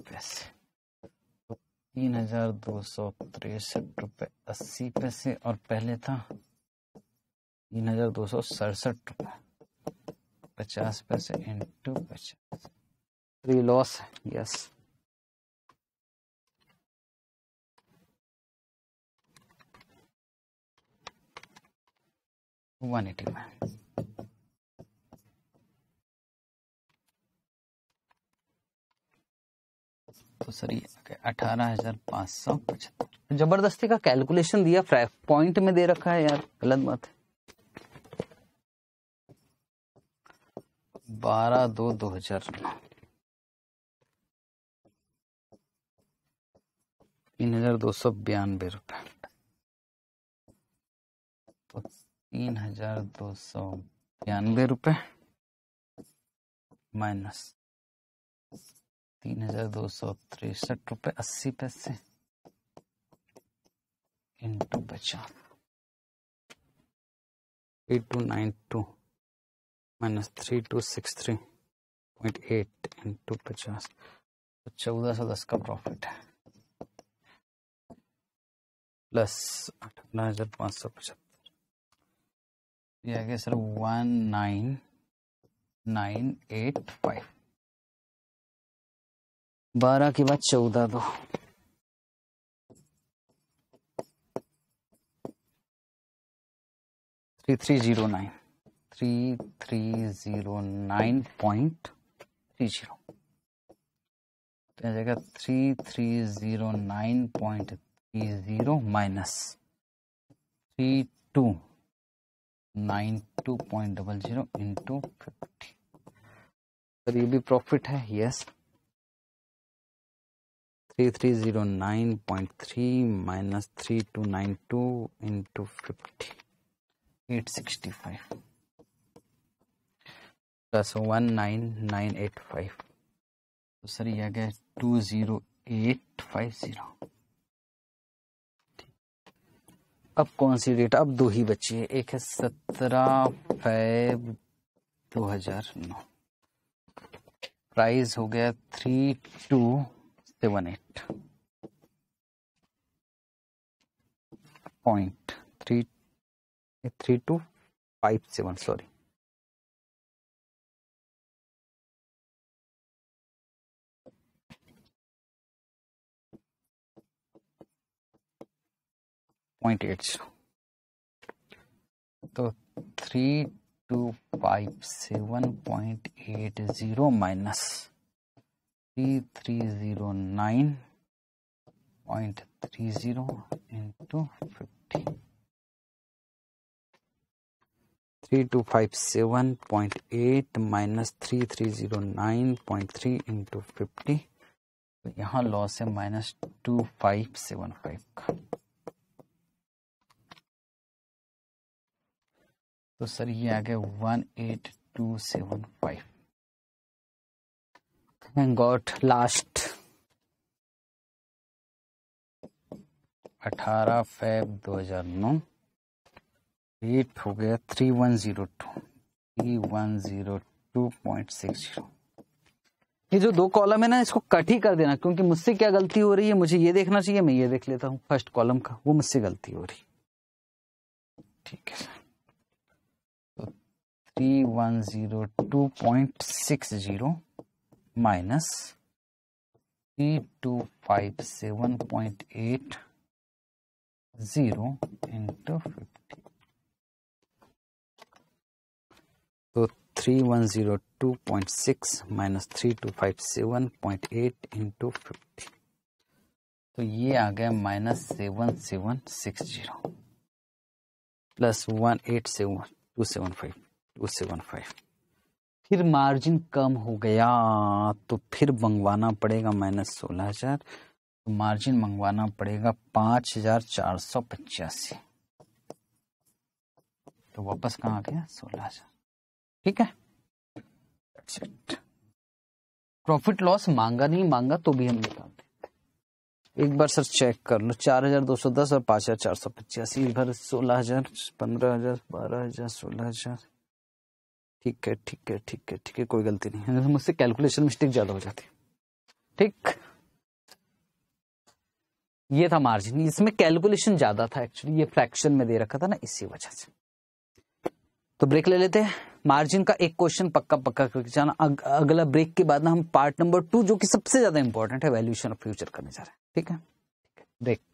पैसे तीन हजार दो सौ तिरसठ रुपये अस्सी पैसे और पहले था तीन हजार दो सौ सड़सठ रुपये पचास पैसे इंटू पचास pre loss yes one eighty में तो सर ये अठारह हजार पाँच सौ पचहत्तर जबरदस्ती का कैलकुलेशन दिया पॉइंट में दे रखा है यार गलत बात है बारह दो दो हजार तीन हजार दो सौ बयानबे रुपये तो तीन हजार दो सौ बयानबे रुपये माइनस तीन हजार दो सौ तिरसठ रुपए अस्सी पैसे इंटू पचास eight two nine two minus three two six three point eight into पचास तो चौदह सौ दस का प्रॉफिट है प्लस अठारह हजार पाँच सौ पचहत्तर आ गया sir one nine nine eight five बारह के बाद चौदह दो three three zero nine three three zero nine point three zero तो जाएगा three three zero nine point three zero minus three two nine two point double zero into fifty sir ये भी profit है yes yes. Three three zero nine point three minus three two nine two into fifty eight sixty five plus one nine nine eight five तो sir यह गया two zero eight five zero अब कौन सी date अब दो ही बची है एक है सत्रह फैब दो हजार नौ प्राइस हो गया three two seven eight point three three two five seven sorry point eight zero तो three two five seven point eight zero minus three three zero nine point three zero into fifty three two five seven point eight minus three three zero nine point three into fifty तो यहाँ loss है minus two five seven five का तो sir ये आ गया one eight two seven five and got last 18 feb 2009 rate हो गया 3102 3102.60 ये जो दो कॉलम है ना इसको कट ही कर देना क्योंकि मुझसे क्या गलती हो रही है मुझे ये देखना चाहिए मैं ये देख लेता हूँ फर्स्ट कॉलम का वो मुझसे गलती हो रही ठीक है three one zero two point six zero minus three two five seven point eight zero into fifty तो three one zero two point six minus three two five seven point eight into fifty तो ये आ गया minus seven seven six zero plus one eight seven two seven five two seven five फिर margin कम हो गया तो फिर मंगवाना पड़ेगा माइनस सोलह हजार तो मार्जिन मंगवाना पड़ेगा पांच हजार चार सौ पचासी तो वापस कहाँ गया सोलह हजार ठीक है प्रॉफिट लॉस मांगा नहीं मांगा तो भी हम निकाल एक बार सर चेक कर लो चार हजार दो सौ दस और पांच हजार चार सौ पचासी इस सोलह हजार पंद्रह हजार बारह हजार सोलह हजार ठीक है ठीक है ठीक है ठीक है कोई गलती नहीं है मुझसे कैलकुलेशन मिस्टेक ज्यादा हो जाती है ठीक ये था मार्जिन इसमें कैलकुलेशन ज्यादा था एक्चुअली ये फ्रैक्शन में दे रखा था ना इसी वजह से तो ब्रेक ले लेते हैं मार्जिन का एक क्वेश्चन पक्का पक्का करके जाना अग, अगला ब्रेक के बाद ना हम पार्ट नंबर टू जो कि सबसे ज्यादा इंपॉर्टेंट है वैल्यूशन ऑफ फ्यूचर करने जा रहे हैं ठीक है ब्रेक